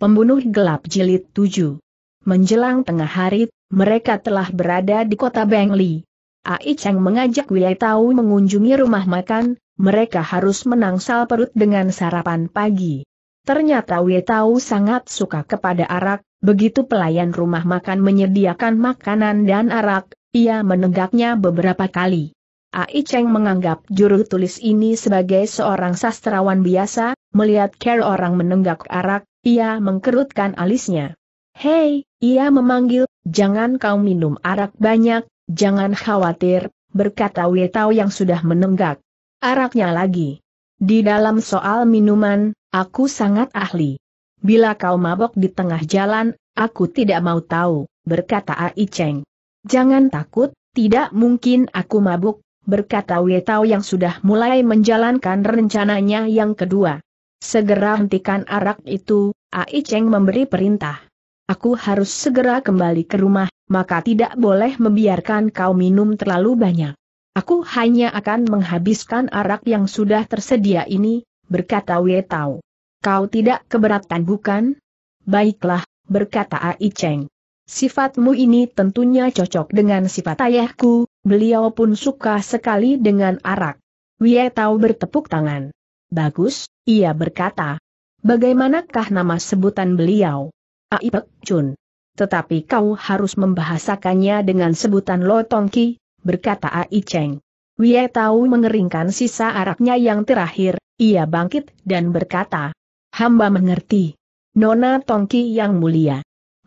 Pembunuh Gelap Jilid 7 Menjelang tengah hari, mereka telah berada di kota Bengli. Ai Cheng mengajak Wei Tao mengunjungi rumah makan, mereka harus menangsal perut dengan sarapan pagi. Ternyata Wei Tao sangat suka kepada arak, begitu pelayan rumah makan menyediakan makanan dan arak, ia menenggaknya beberapa kali. Ai Cheng menganggap juru tulis ini sebagai seorang sastrawan biasa, melihat care orang menenggak arak, ia mengkerutkan alisnya. Hei, ia memanggil, jangan kau minum arak banyak, jangan khawatir, berkata Wetau yang sudah menenggak. Araknya lagi. Di dalam soal minuman, aku sangat ahli. Bila kau mabok di tengah jalan, aku tidak mau tahu, berkata Ai Cheng. Jangan takut, tidak mungkin aku mabuk, berkata Wetau yang sudah mulai menjalankan rencananya yang kedua. Segera hentikan arak itu, Ai Cheng memberi perintah. Aku harus segera kembali ke rumah, maka tidak boleh membiarkan kau minum terlalu banyak. Aku hanya akan menghabiskan arak yang sudah tersedia ini, berkata Wei Tao. Kau tidak keberatan bukan? Baiklah, berkata Ai Cheng. Sifatmu ini tentunya cocok dengan sifat ayahku, beliau pun suka sekali dengan arak. Wei Tao bertepuk tangan. Bagus, ia berkata, bagaimanakah nama sebutan beliau? Aipek Chun. Tetapi kau harus membahasakannya dengan sebutan Lo Lotongki, berkata Ai Cheng. Wie Tau mengeringkan sisa araknya yang terakhir, ia bangkit dan berkata, Hamba mengerti. Nona Tongki yang mulia.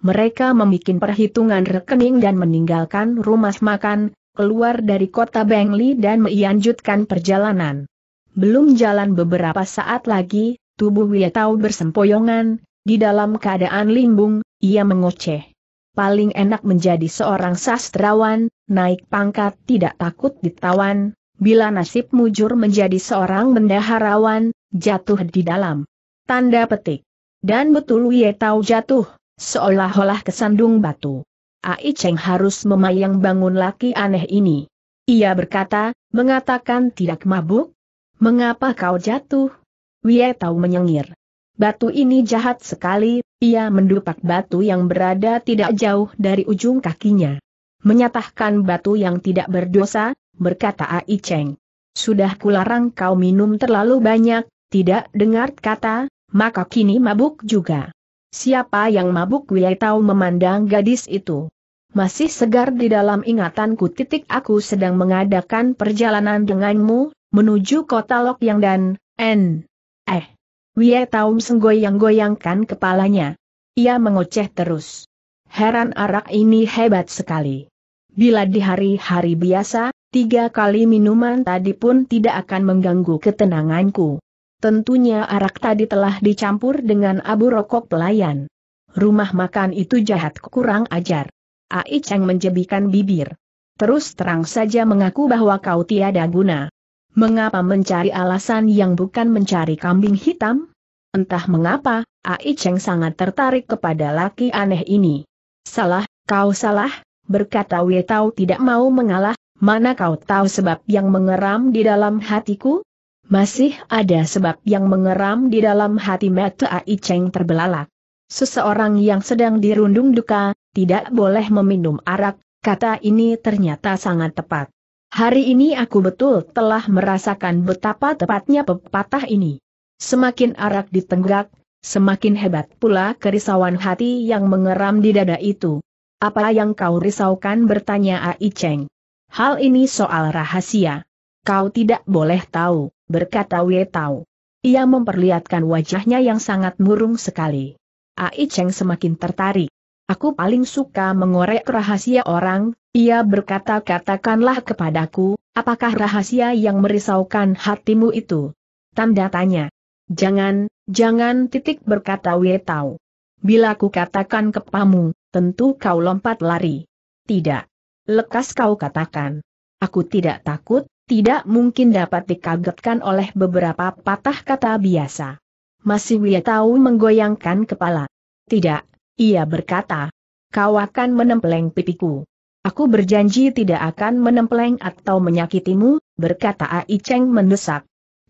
Mereka membuat perhitungan rekening dan meninggalkan rumah makan, keluar dari kota Bengli dan melanjutkan perjalanan. Belum jalan beberapa saat lagi, tubuh Wiatau bersempoyongan, di dalam keadaan limbung, ia mengoceh. Paling enak menjadi seorang sastrawan, naik pangkat tidak takut ditawan, bila nasib mujur menjadi seorang bendaharawan, jatuh di dalam. Tanda petik. Dan betul Wiatau jatuh, seolah-olah kesandung batu. Ai Cheng harus memayang bangun laki aneh ini. Ia berkata, mengatakan tidak mabuk, Mengapa kau jatuh? Wie tahu menyengir. Batu ini jahat sekali, ia mendupak batu yang berada tidak jauh dari ujung kakinya. Menyatakan batu yang tidak berdosa, berkata Ai Cheng. Sudah kularang kau minum terlalu banyak, tidak dengar kata, maka kini mabuk juga. Siapa yang mabuk Wie tahu memandang gadis itu. Masih segar di dalam ingatanku titik aku sedang mengadakan perjalanan denganmu, menuju kota Lok Yang dan N. Eh. Wie Taum senggoyang-goyangkan kepalanya. Ia mengoceh terus. Heran arak ini hebat sekali. Bila di hari-hari biasa, tiga kali minuman tadi pun tidak akan mengganggu ketenanganku. Tentunya arak tadi telah dicampur dengan abu rokok pelayan. Rumah makan itu jahat kurang ajar. Ai menjebikan bibir. Terus terang saja mengaku bahwa kau tiada guna. Mengapa mencari alasan yang bukan mencari kambing hitam? Entah mengapa, Ai Cheng sangat tertarik kepada laki aneh ini. Salah, kau salah, berkata Wei Tao tidak mau mengalah, mana kau tahu sebab yang mengeram di dalam hatiku? Masih ada sebab yang mengeram di dalam hati mata Ai Cheng terbelalak. Seseorang yang sedang dirundung duka, tidak boleh meminum arak, kata ini ternyata sangat tepat. Hari ini aku betul telah merasakan betapa tepatnya pepatah ini. Semakin arak ditenggak, semakin hebat pula kerisauan hati yang mengeram di dada itu. Apa yang kau risaukan bertanya Ai Cheng. Hal ini soal rahasia. Kau tidak boleh tahu, berkata Wei Tao. Ia memperlihatkan wajahnya yang sangat murung sekali. Ai Cheng semakin tertarik. Aku paling suka mengorek rahasia orang, ia berkata katakanlah kepadaku, apakah rahasia yang merisaukan hatimu itu? Tanda tanya. Jangan, jangan titik berkata Wetau. Bila ku katakan kepamu, tentu kau lompat lari. Tidak. Lekas kau katakan. Aku tidak takut, tidak mungkin dapat dikagetkan oleh beberapa patah kata biasa. Masih Wetau menggoyangkan kepala. Tidak, ia berkata, kau akan menempeleng pipiku. Aku berjanji tidak akan menempeleng atau menyakitimu, berkata Ai Cheng mendesak.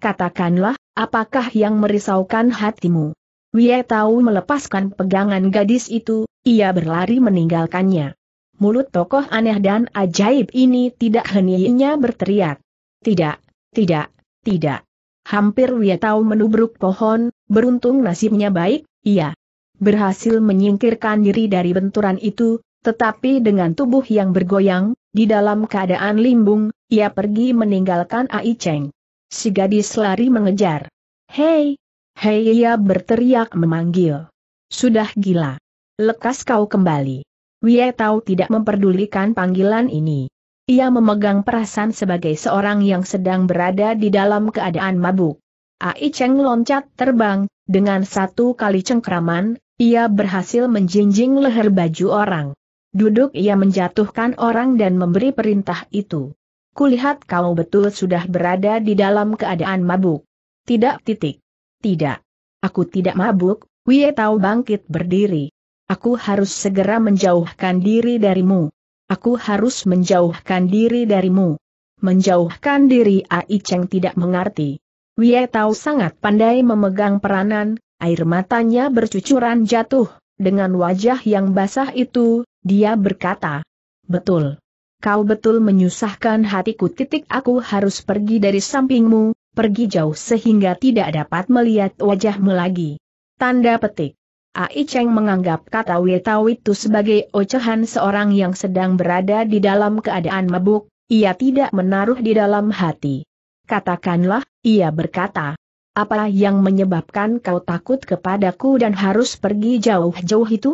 Katakanlah, apakah yang merisaukan hatimu? Wie Tau melepaskan pegangan gadis itu, ia berlari meninggalkannya. Mulut tokoh aneh dan ajaib ini tidak heningnya berteriak. Tidak, tidak, tidak. Hampir tahu menubruk pohon, beruntung nasibnya baik, iya, berhasil menyingkirkan diri dari benturan itu, tetapi dengan tubuh yang bergoyang, di dalam keadaan limbung, ia pergi meninggalkan Ai Cheng. Si gadis lari mengejar. Hei! Hei ia berteriak memanggil. Sudah gila. Lekas kau kembali. Wie Tao tidak memperdulikan panggilan ini. Ia memegang perasaan sebagai seorang yang sedang berada di dalam keadaan mabuk. Ai Cheng loncat terbang, dengan satu kali cengkraman, ia berhasil menjinjing leher baju orang. Duduk ia menjatuhkan orang dan memberi perintah itu. Kulihat kau betul sudah berada di dalam keadaan mabuk. Tidak titik. Tidak. Aku tidak mabuk, Wie tahu bangkit berdiri. Aku harus segera menjauhkan diri darimu. Aku harus menjauhkan diri darimu. Menjauhkan diri Ai Cheng tidak mengerti. Wie tahu sangat pandai memegang peranan, air matanya bercucuran jatuh, dengan wajah yang basah itu, dia berkata, Betul. Kau betul menyusahkan hatiku titik aku harus pergi dari sampingmu, pergi jauh sehingga tidak dapat melihat wajahmu lagi. Tanda petik. Ai Cheng menganggap kata Wetau itu sebagai ocehan seorang yang sedang berada di dalam keadaan mabuk, ia tidak menaruh di dalam hati. Katakanlah, ia berkata, apa yang menyebabkan kau takut kepadaku dan harus pergi jauh-jauh itu?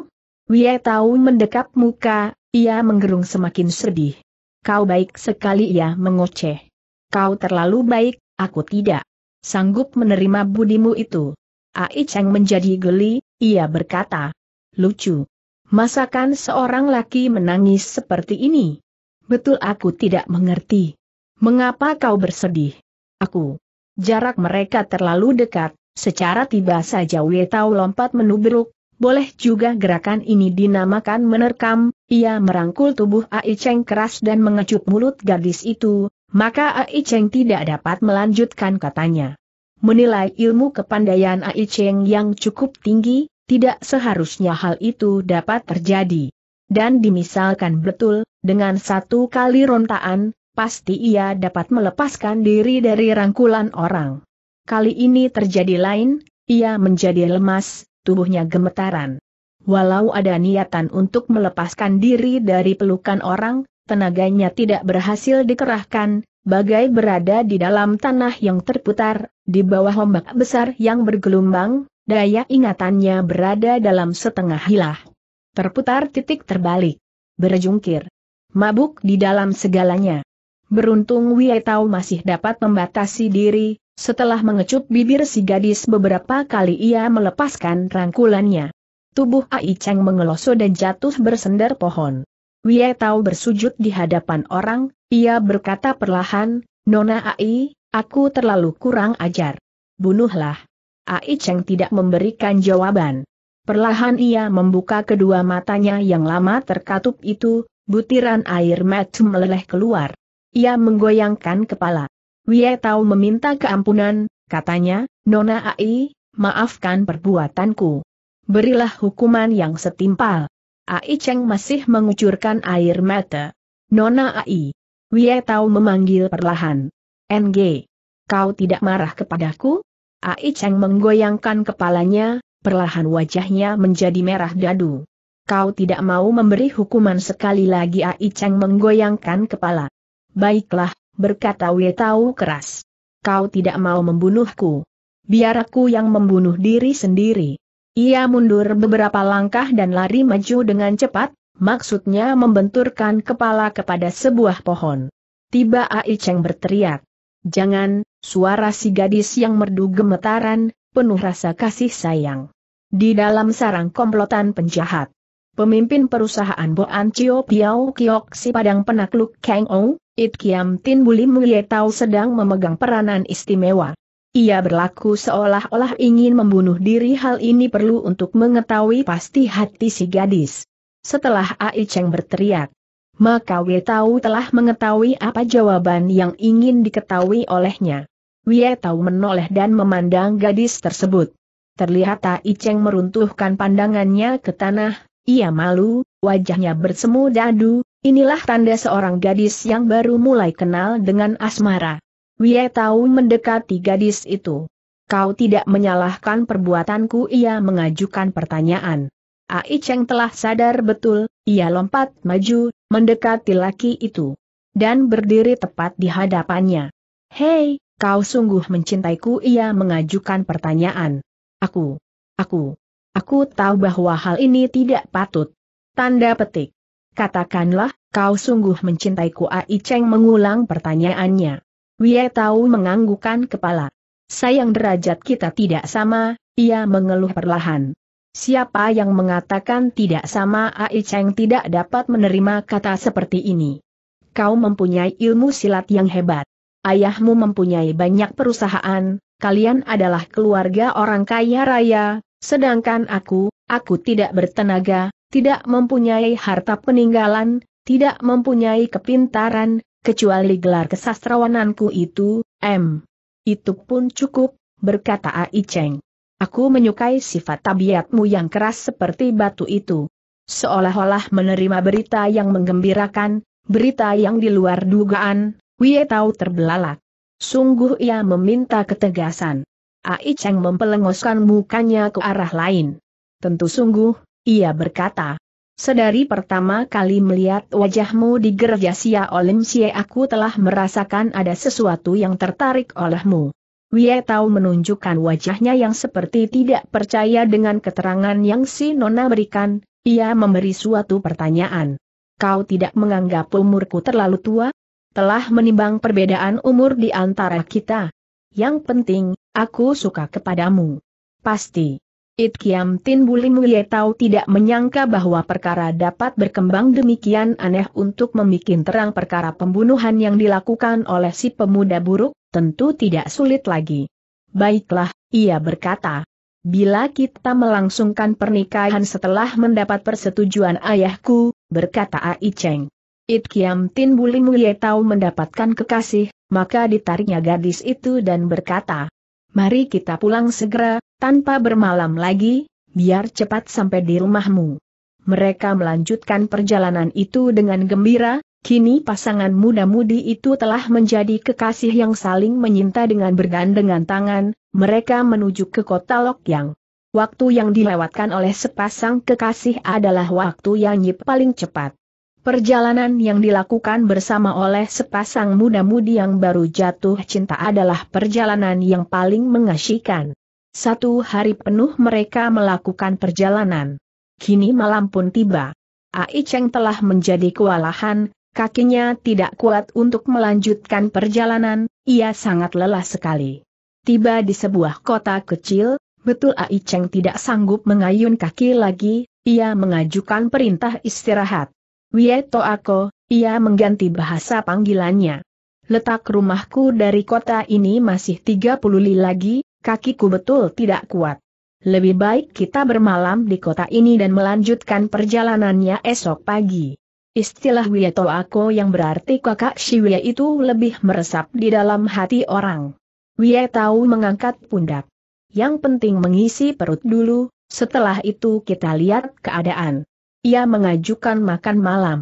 Wie tahu mendekap muka, ia menggerung semakin sedih. Kau baik sekali ia mengoceh. Kau terlalu baik, aku tidak. Sanggup menerima budimu itu. Ai Cheng menjadi geli, ia berkata. Lucu. Masakan seorang laki menangis seperti ini? Betul aku tidak mengerti. Mengapa kau bersedih? Aku Jarak mereka terlalu dekat, secara tiba saja Wetau lompat menubruk, boleh juga gerakan ini dinamakan menerkam, ia merangkul tubuh Ai Cheng keras dan mengecup mulut gadis itu, maka Ai Cheng tidak dapat melanjutkan katanya. Menilai ilmu kepandaian Ai Cheng yang cukup tinggi, tidak seharusnya hal itu dapat terjadi. Dan dimisalkan betul, dengan satu kali rontaan, pasti ia dapat melepaskan diri dari rangkulan orang. Kali ini terjadi lain, ia menjadi lemas, tubuhnya gemetaran. Walau ada niatan untuk melepaskan diri dari pelukan orang, tenaganya tidak berhasil dikerahkan, bagai berada di dalam tanah yang terputar, di bawah ombak besar yang bergelombang, daya ingatannya berada dalam setengah hilah. Terputar titik terbalik. Berjungkir. Mabuk di dalam segalanya. Beruntung Wei Tao masih dapat membatasi diri, setelah mengecup bibir si gadis beberapa kali ia melepaskan rangkulannya. Tubuh Ai Cheng mengeloso dan jatuh bersender pohon. Wei Tao bersujud di hadapan orang, ia berkata perlahan, Nona Ai, aku terlalu kurang ajar. Bunuhlah. Ai Cheng tidak memberikan jawaban. Perlahan ia membuka kedua matanya yang lama terkatup itu, butiran air mata meleleh keluar. Ia menggoyangkan kepala. Wie Tao meminta keampunan, katanya, Nona Ai, maafkan perbuatanku. Berilah hukuman yang setimpal. Ai Cheng masih mengucurkan air mata. Nona Ai. Wie Tao memanggil perlahan. NG. Kau tidak marah kepadaku? Ai Cheng menggoyangkan kepalanya, perlahan wajahnya menjadi merah dadu. Kau tidak mau memberi hukuman sekali lagi Ai Cheng menggoyangkan kepala. Baiklah, berkata Wetau keras. Kau tidak mau membunuhku. Biar aku yang membunuh diri sendiri. Ia mundur beberapa langkah dan lari maju dengan cepat, maksudnya membenturkan kepala kepada sebuah pohon. Tiba Ai Cheng berteriak. Jangan, suara si gadis yang merdu gemetaran, penuh rasa kasih sayang. Di dalam sarang komplotan penjahat. Pemimpin perusahaan Boan Cio Piao Kiok si Padang Penakluk Kang Ong, It Kiam Tin Buli Muye Tau sedang memegang peranan istimewa. Ia berlaku seolah-olah ingin membunuh diri hal ini perlu untuk mengetahui pasti hati si gadis. Setelah Ai Cheng berteriak, maka Wei Tau telah mengetahui apa jawaban yang ingin diketahui olehnya. Wei Tau menoleh dan memandang gadis tersebut. Terlihat Ai Cheng meruntuhkan pandangannya ke tanah, ia malu, wajahnya bersemu dadu, Inilah tanda seorang gadis yang baru mulai kenal dengan asmara. Wie tahu mendekati gadis itu. Kau tidak menyalahkan perbuatanku ia mengajukan pertanyaan. Ai Cheng telah sadar betul, ia lompat maju, mendekati laki itu. Dan berdiri tepat di hadapannya. Hei, kau sungguh mencintaiku ia mengajukan pertanyaan. Aku, aku, aku tahu bahwa hal ini tidak patut. Tanda petik katakanlah, kau sungguh mencintaiku Ai Cheng mengulang pertanyaannya. Wie Tau menganggukan kepala. Sayang derajat kita tidak sama, ia mengeluh perlahan. Siapa yang mengatakan tidak sama Ai Cheng tidak dapat menerima kata seperti ini. Kau mempunyai ilmu silat yang hebat. Ayahmu mempunyai banyak perusahaan, kalian adalah keluarga orang kaya raya, sedangkan aku, aku tidak bertenaga, tidak mempunyai harta peninggalan, tidak mempunyai kepintaran, kecuali gelar kesastrawananku itu, M. Itu pun cukup, berkata Ai Cheng. Aku menyukai sifat tabiatmu yang keras seperti batu itu. Seolah-olah menerima berita yang menggembirakan, berita yang di luar dugaan, Wie Tao terbelalak. Sungguh ia meminta ketegasan. Ai Cheng mempelengoskan mukanya ke arah lain. Tentu sungguh, ia berkata, Sedari pertama kali melihat wajahmu di gereja Sia Sia aku telah merasakan ada sesuatu yang tertarik olehmu. Wie Tao menunjukkan wajahnya yang seperti tidak percaya dengan keterangan yang si Nona berikan, ia memberi suatu pertanyaan. Kau tidak menganggap umurku terlalu tua? Telah menimbang perbedaan umur di antara kita. Yang penting, aku suka kepadamu. Pasti. It Kiam Tin Bulimu tahu tidak menyangka bahwa perkara dapat berkembang demikian aneh untuk membuat terang perkara pembunuhan yang dilakukan oleh si pemuda buruk, tentu tidak sulit lagi. Baiklah, ia berkata. Bila kita melangsungkan pernikahan setelah mendapat persetujuan ayahku, berkata Ai Cheng. It Kiam Tin Bulimu tahu mendapatkan kekasih, maka ditariknya gadis itu dan berkata, Mari kita pulang segera, tanpa bermalam lagi, biar cepat sampai di rumahmu. Mereka melanjutkan perjalanan itu dengan gembira, kini pasangan muda-mudi itu telah menjadi kekasih yang saling menyinta dengan bergandengan tangan, mereka menuju ke kota Lokyang. Waktu yang dilewatkan oleh sepasang kekasih adalah waktu yang nyip paling cepat. Perjalanan yang dilakukan bersama oleh sepasang muda-mudi yang baru jatuh cinta adalah perjalanan yang paling mengasyikan. Satu hari penuh mereka melakukan perjalanan. Kini malam pun tiba. Ai Cheng telah menjadi kewalahan, kakinya tidak kuat untuk melanjutkan perjalanan, ia sangat lelah sekali. Tiba di sebuah kota kecil, betul Ai Cheng tidak sanggup mengayun kaki lagi, ia mengajukan perintah istirahat. Wieto Ako, ia mengganti bahasa panggilannya. Letak rumahku dari kota ini masih 30 li lagi, kakiku betul tidak kuat. Lebih baik kita bermalam di kota ini dan melanjutkan perjalanannya esok pagi. Istilah Wieto Ako yang berarti kakak Shiwie itu lebih meresap di dalam hati orang. Wie tahu mengangkat pundak. Yang penting mengisi perut dulu, setelah itu kita lihat keadaan. Ia mengajukan makan malam.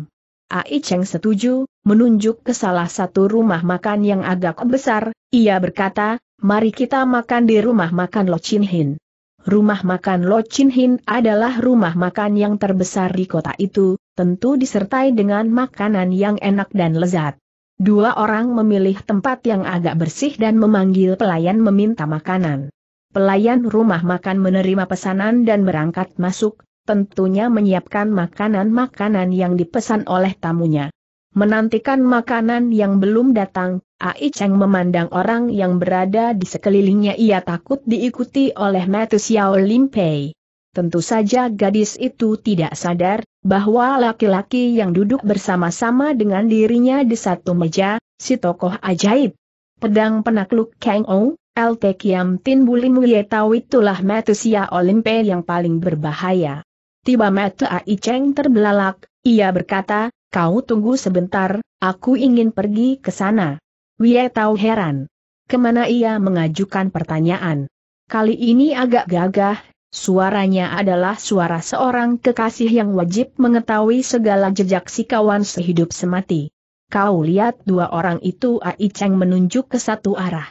Ai Cheng setuju, menunjuk ke salah satu rumah makan yang agak besar, ia berkata, Mari kita makan di rumah makan Lo Chin Hin. Rumah makan Lo Chin Hin adalah rumah makan yang terbesar di kota itu, tentu disertai dengan makanan yang enak dan lezat. Dua orang memilih tempat yang agak bersih dan memanggil pelayan meminta makanan. Pelayan rumah makan menerima pesanan dan berangkat masuk, tentunya menyiapkan makanan-makanan yang dipesan oleh tamunya. Menantikan makanan yang belum datang, Ai Cheng memandang orang yang berada di sekelilingnya ia takut diikuti oleh Matu Xiao Lim Pei. Tentu saja gadis itu tidak sadar, bahwa laki-laki yang duduk bersama-sama dengan dirinya di satu meja, si tokoh ajaib. Pedang penakluk Kang Ou, LT Kiam Tin Buli Muye Tau itulah Matu Xiao Lim Pei yang paling berbahaya. Tiba Metu Ai Cheng terbelalak, ia berkata, Kau tunggu sebentar, aku ingin pergi ke sana. Wie tahu heran. Kemana ia mengajukan pertanyaan. Kali ini agak gagah, suaranya adalah suara seorang kekasih yang wajib mengetahui segala jejak si kawan sehidup semati. Kau lihat dua orang itu Ai Cheng menunjuk ke satu arah.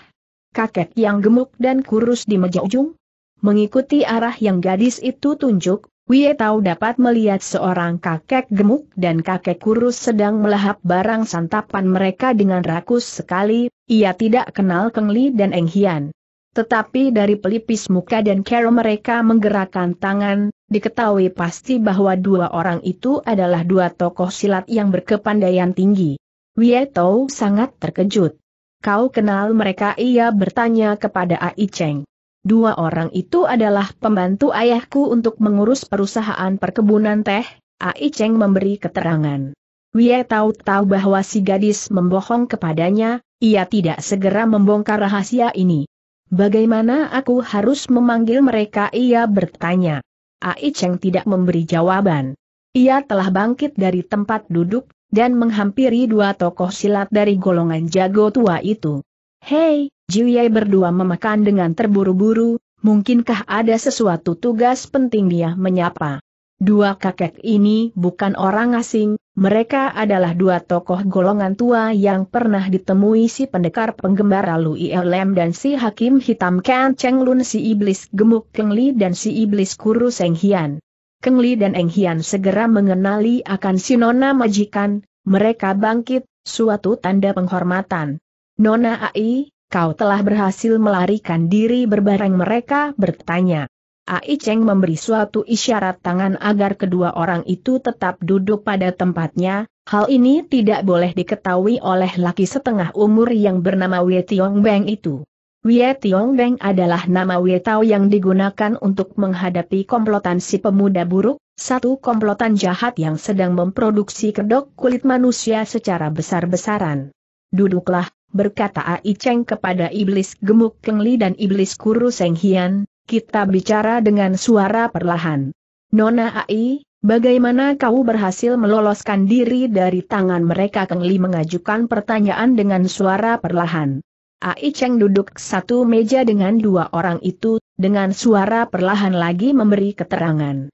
Kakek yang gemuk dan kurus di meja ujung, mengikuti arah yang gadis itu tunjuk, Wie Tau dapat melihat seorang kakek gemuk dan kakek kurus sedang melahap barang santapan mereka dengan rakus sekali, ia tidak kenal Keng Li dan Eng Hian. Tetapi dari pelipis muka dan cara mereka menggerakkan tangan, diketahui pasti bahwa dua orang itu adalah dua tokoh silat yang berkepandaian tinggi. Wie Tau sangat terkejut. Kau kenal mereka ia bertanya kepada Ai Cheng. Dua orang itu adalah pembantu ayahku untuk mengurus perusahaan perkebunan teh, Ai Cheng memberi keterangan. Wie tahu tahu bahwa si gadis membohong kepadanya, ia tidak segera membongkar rahasia ini. Bagaimana aku harus memanggil mereka? Ia bertanya. Ai Cheng tidak memberi jawaban. Ia telah bangkit dari tempat duduk, dan menghampiri dua tokoh silat dari golongan jago tua itu. Hei, Jiuye berdua memakan dengan terburu-buru, mungkinkah ada sesuatu tugas penting dia menyapa. Dua kakek ini bukan orang asing, mereka adalah dua tokoh golongan tua yang pernah ditemui si pendekar penggembara Lui ILM dan si hakim hitam Ken Cheng Lun si iblis gemuk Keng Li dan si iblis kurus Eng Hian. Keng Li dan Eng Hian segera mengenali akan si Nona majikan, mereka bangkit, suatu tanda penghormatan. Nona Ai, kau telah berhasil melarikan diri berbareng mereka bertanya. Ai Cheng memberi suatu isyarat tangan agar kedua orang itu tetap duduk pada tempatnya, hal ini tidak boleh diketahui oleh laki setengah umur yang bernama Wei Tiong Beng itu. Wei Tiong Beng adalah nama Wei Tao yang digunakan untuk menghadapi komplotan si pemuda buruk, satu komplotan jahat yang sedang memproduksi kedok kulit manusia secara besar-besaran. Duduklah, berkata Ai Cheng kepada iblis gemuk Kengli dan iblis kurus Seng Hian, kita bicara dengan suara perlahan. Nona Ai, bagaimana kau berhasil meloloskan diri dari tangan mereka Kengli mengajukan pertanyaan dengan suara perlahan. Ai Cheng duduk satu meja dengan dua orang itu, dengan suara perlahan lagi memberi keterangan.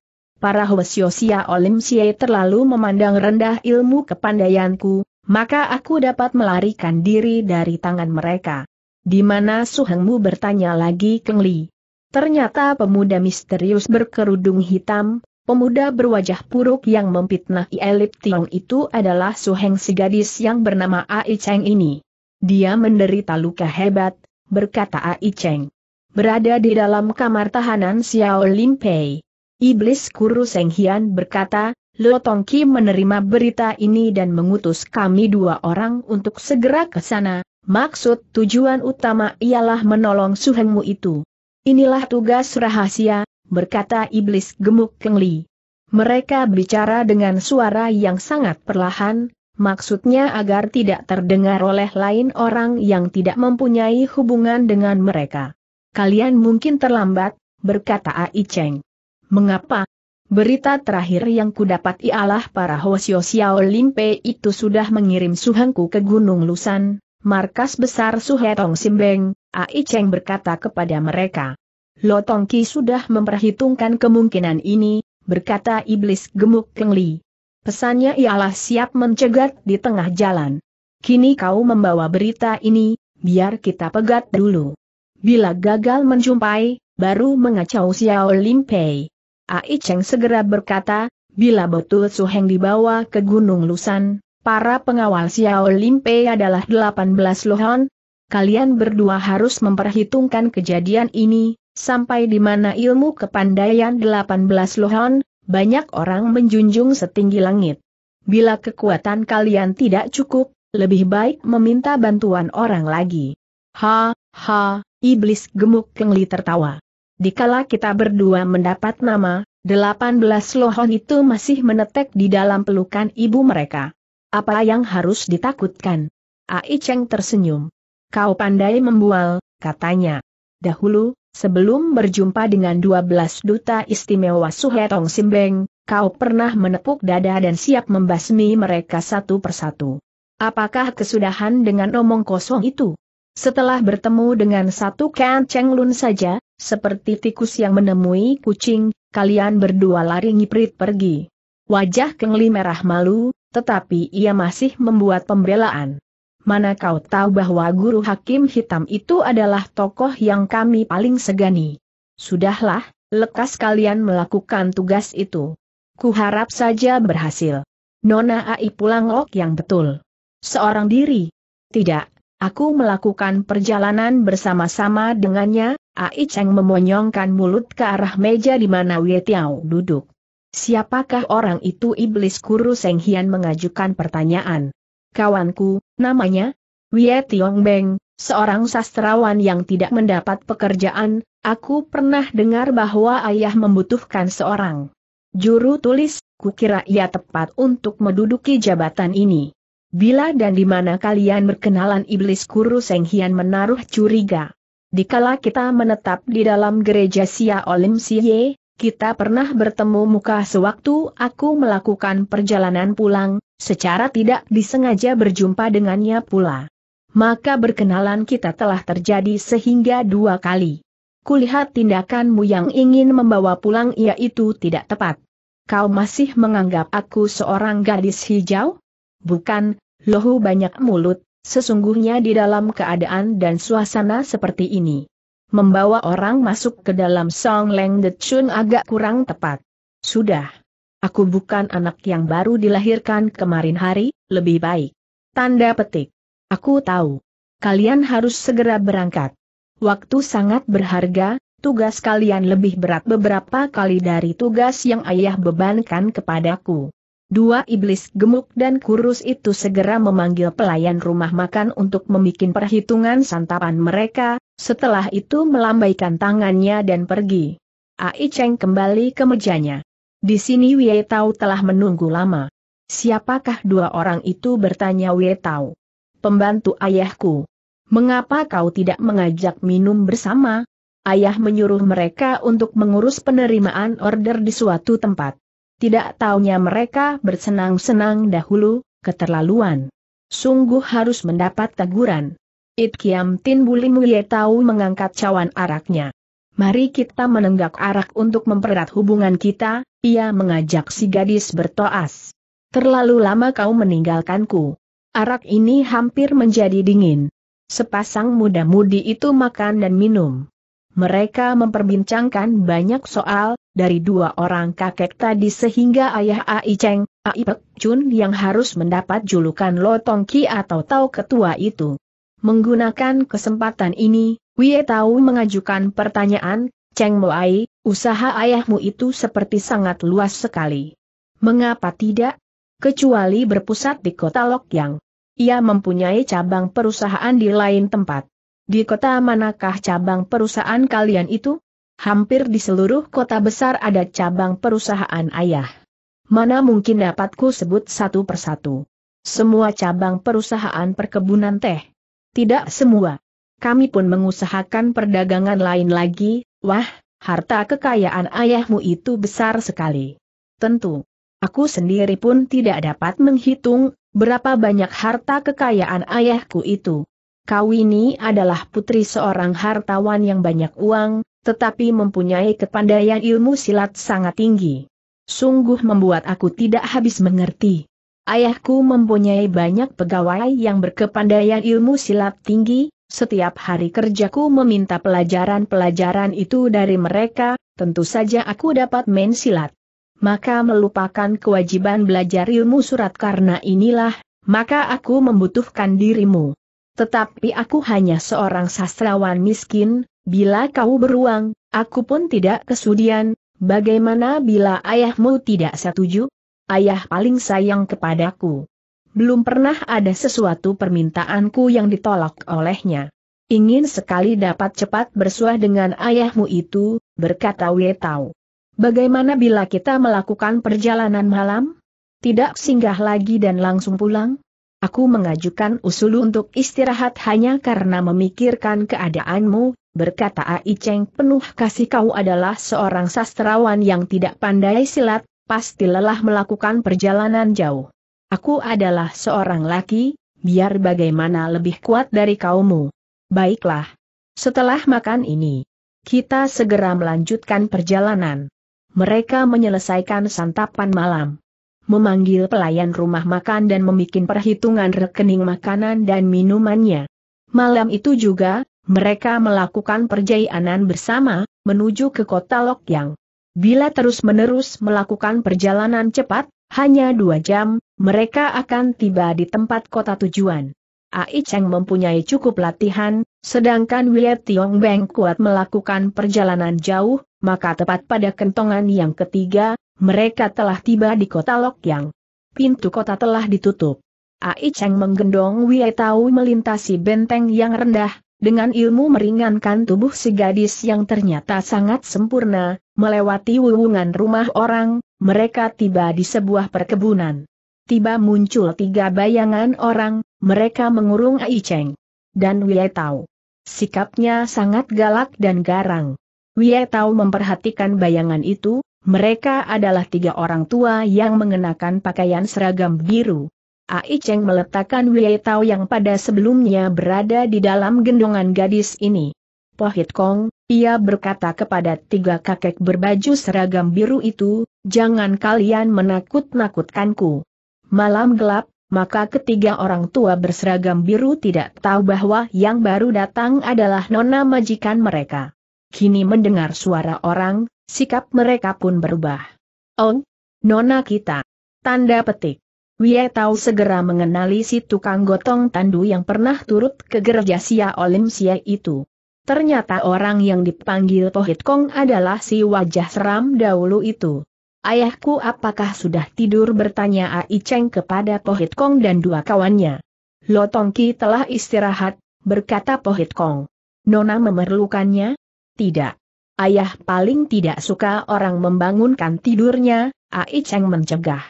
Para Hwasyosia Olimsie terlalu memandang rendah ilmu kepandaianku, maka aku dapat melarikan diri dari tangan mereka. Di mana Suhengmu bertanya lagi Keng Li. Ternyata pemuda misterius berkerudung hitam, pemuda berwajah puruk yang memfitnah Ielip Tiong itu adalah Suheng si gadis yang bernama Ai Cheng ini. Dia menderita luka hebat, berkata Ai Cheng. Berada di dalam kamar tahanan Xiao Lim Pei. Iblis Kuru Seng Hian berkata, Lo Tongki menerima berita ini dan mengutus kami dua orang untuk segera ke sana, maksud tujuan utama ialah menolong Suhengmu itu. Inilah tugas rahasia, berkata iblis gemuk Kengli. Mereka bicara dengan suara yang sangat perlahan, maksudnya agar tidak terdengar oleh lain orang yang tidak mempunyai hubungan dengan mereka. Kalian mungkin terlambat, berkata Ai Cheng. Mengapa? Berita terakhir yang kudapat ialah para Hosio Xiao Limpe itu sudah mengirim Suhengku ke Gunung Lusan, markas besar Suhetong Simbeng, Ai Cheng berkata kepada mereka. Lotongki sudah memperhitungkan kemungkinan ini, berkata iblis gemuk Keng Li. Pesannya ialah siap mencegat di tengah jalan. Kini kau membawa berita ini, biar kita pegat dulu. Bila gagal menjumpai, baru mengacau Xiao Limpei. Ai Cheng segera berkata, bila betul Suheng dibawa ke Gunung Lusan, para pengawal Xiao Limpe adalah 18 lohon, kalian berdua harus memperhitungkan kejadian ini, sampai di mana ilmu kepandaian 18 lohon, banyak orang menjunjung setinggi langit. Bila kekuatan kalian tidak cukup, lebih baik meminta bantuan orang lagi. Ha, ha, iblis gemuk Kengli tertawa dikala kita berdua mendapat nama, 18 lohon itu masih menetek di dalam pelukan ibu mereka. Apa yang harus ditakutkan? Ai Cheng tersenyum. Kau pandai membual, katanya. Dahulu, sebelum berjumpa dengan 12 duta istimewa Suhetong Simbeng, kau pernah menepuk dada dan siap membasmi mereka satu persatu. Apakah kesudahan dengan omong kosong itu? Setelah bertemu dengan satu Kan Cheng Lun saja, seperti tikus yang menemui kucing, kalian berdua lari ngiprit pergi. Wajah Kengli merah malu, tetapi ia masih membuat pembelaan. Mana kau tahu bahwa guru hakim hitam itu adalah tokoh yang kami paling segani. Sudahlah, lekas kalian melakukan tugas itu. Kuharap saja berhasil. Nona Ai pulang lok yang betul. Seorang diri. Tidak, Aku melakukan perjalanan bersama-sama dengannya, Ai Cheng memonyongkan mulut ke arah meja di mana Wei Tiao duduk. Siapakah orang itu iblis guru Seng Hian mengajukan pertanyaan. Kawanku, namanya? Wei Tiong Beng, seorang sastrawan yang tidak mendapat pekerjaan, aku pernah dengar bahwa ayah membutuhkan seorang juru tulis, kukira ia tepat untuk menduduki jabatan ini. Bila dan di mana kalian berkenalan iblis Kuru Seng Hian menaruh curiga. Dikala kita menetap di dalam gereja Sia Olim Siye, kita pernah bertemu muka sewaktu aku melakukan perjalanan pulang, secara tidak disengaja berjumpa dengannya pula. Maka berkenalan kita telah terjadi sehingga dua kali. Kulihat tindakanmu yang ingin membawa pulang ia itu tidak tepat. Kau masih menganggap aku seorang gadis hijau? Bukan, lohu banyak mulut, sesungguhnya di dalam keadaan dan suasana seperti ini. Membawa orang masuk ke dalam Song Leng De Chun agak kurang tepat. Sudah. Aku bukan anak yang baru dilahirkan kemarin hari, lebih baik. Tanda petik. Aku tahu. Kalian harus segera berangkat. Waktu sangat berharga, tugas kalian lebih berat beberapa kali dari tugas yang ayah bebankan kepadaku. Dua iblis gemuk dan kurus itu segera memanggil pelayan rumah makan untuk membuat perhitungan santapan mereka, setelah itu melambaikan tangannya dan pergi. Ai Cheng kembali ke mejanya. Di sini Wei Tao telah menunggu lama. Siapakah dua orang itu bertanya Wei Tao? Pembantu ayahku. Mengapa kau tidak mengajak minum bersama? Ayah menyuruh mereka untuk mengurus penerimaan order di suatu tempat. Tidak taunya mereka bersenang-senang dahulu, keterlaluan. Sungguh harus mendapat teguran. It Kiam Tin Bulimuye tahu mengangkat cawan araknya. Mari kita menenggak arak untuk mempererat hubungan kita, ia mengajak si gadis bertoas. Terlalu lama kau meninggalkanku. Arak ini hampir menjadi dingin. Sepasang muda-mudi itu makan dan minum. Mereka memperbincangkan banyak soal, dari dua orang kakek tadi sehingga ayah Ai Cheng, Ai Pek Chun yang harus mendapat julukan Tong Ki atau Tau Ketua itu. Menggunakan kesempatan ini, Wie Tau mengajukan pertanyaan, Cheng Moai, usaha ayahmu itu seperti sangat luas sekali. Mengapa tidak? Kecuali berpusat di kota Lok yang Ia mempunyai cabang perusahaan di lain tempat. Di kota manakah cabang perusahaan kalian itu? Hampir di seluruh kota besar ada cabang perusahaan ayah. Mana mungkin dapatku sebut satu persatu. Semua cabang perusahaan perkebunan teh. Tidak semua. Kami pun mengusahakan perdagangan lain lagi, wah, harta kekayaan ayahmu itu besar sekali. Tentu. Aku sendiri pun tidak dapat menghitung, berapa banyak harta kekayaan ayahku itu. Kau ini adalah putri seorang hartawan yang banyak uang, tetapi mempunyai kepandaian ilmu silat sangat tinggi. Sungguh membuat aku tidak habis mengerti. Ayahku mempunyai banyak pegawai yang berkepandaian ilmu silat tinggi, setiap hari kerjaku meminta pelajaran-pelajaran itu dari mereka, tentu saja aku dapat main silat. Maka melupakan kewajiban belajar ilmu surat karena inilah, maka aku membutuhkan dirimu. Tetapi aku hanya seorang sastrawan miskin, bila kau beruang, aku pun tidak kesudian, bagaimana bila ayahmu tidak setuju? Ayah paling sayang kepadaku. Belum pernah ada sesuatu permintaanku yang ditolak olehnya. Ingin sekali dapat cepat bersuah dengan ayahmu itu, berkata Wetau. Bagaimana bila kita melakukan perjalanan malam? Tidak singgah lagi dan langsung pulang? Aku mengajukan usul untuk istirahat hanya karena memikirkan keadaanmu, berkata Ai Cheng penuh kasih kau adalah seorang sastrawan yang tidak pandai silat, pasti lelah melakukan perjalanan jauh. Aku adalah seorang laki, biar bagaimana lebih kuat dari kaummu. Baiklah. Setelah makan ini, kita segera melanjutkan perjalanan. Mereka menyelesaikan santapan malam memanggil pelayan rumah makan dan membuat perhitungan rekening makanan dan minumannya. Malam itu juga, mereka melakukan perjalanan bersama, menuju ke kota Lokyang. Bila terus-menerus melakukan perjalanan cepat, hanya dua jam, mereka akan tiba di tempat kota tujuan. Ai Cheng mempunyai cukup latihan, sedangkan Wei Tiong Beng kuat melakukan perjalanan jauh, maka tepat pada kentongan yang ketiga, mereka telah tiba di kota Lokyang. Pintu kota telah ditutup. Ai Cheng menggendong Wei Tao melintasi benteng yang rendah, dengan ilmu meringankan tubuh si gadis yang ternyata sangat sempurna, melewati wuwungan rumah orang, mereka tiba di sebuah perkebunan. Tiba muncul tiga bayangan orang, mereka mengurung Ai Cheng dan Wei Tao. Sikapnya sangat galak dan garang. Wei Tao memperhatikan bayangan itu, mereka adalah tiga orang tua yang mengenakan pakaian seragam biru. Ai Cheng meletakkan Wei Tao yang pada sebelumnya berada di dalam gendongan gadis ini. Pohit Kong, ia berkata kepada tiga kakek berbaju seragam biru itu, jangan kalian menakut-nakutkanku. Malam gelap, maka ketiga orang tua berseragam biru tidak tahu bahwa yang baru datang adalah nona majikan mereka kini mendengar suara orang, sikap mereka pun berubah. Oh, nona kita. Tanda petik. Wie Tau segera mengenali si tukang gotong tandu yang pernah turut ke gereja Sia Olim Sia itu. Ternyata orang yang dipanggil Pohit Kong adalah si wajah seram dahulu itu. Ayahku apakah sudah tidur bertanya Ai Cheng kepada Pohit Kong dan dua kawannya. Lotongki telah istirahat, berkata Pohit Kong. Nona memerlukannya, tidak. Ayah paling tidak suka orang membangunkan tidurnya, Ai Cheng mencegah.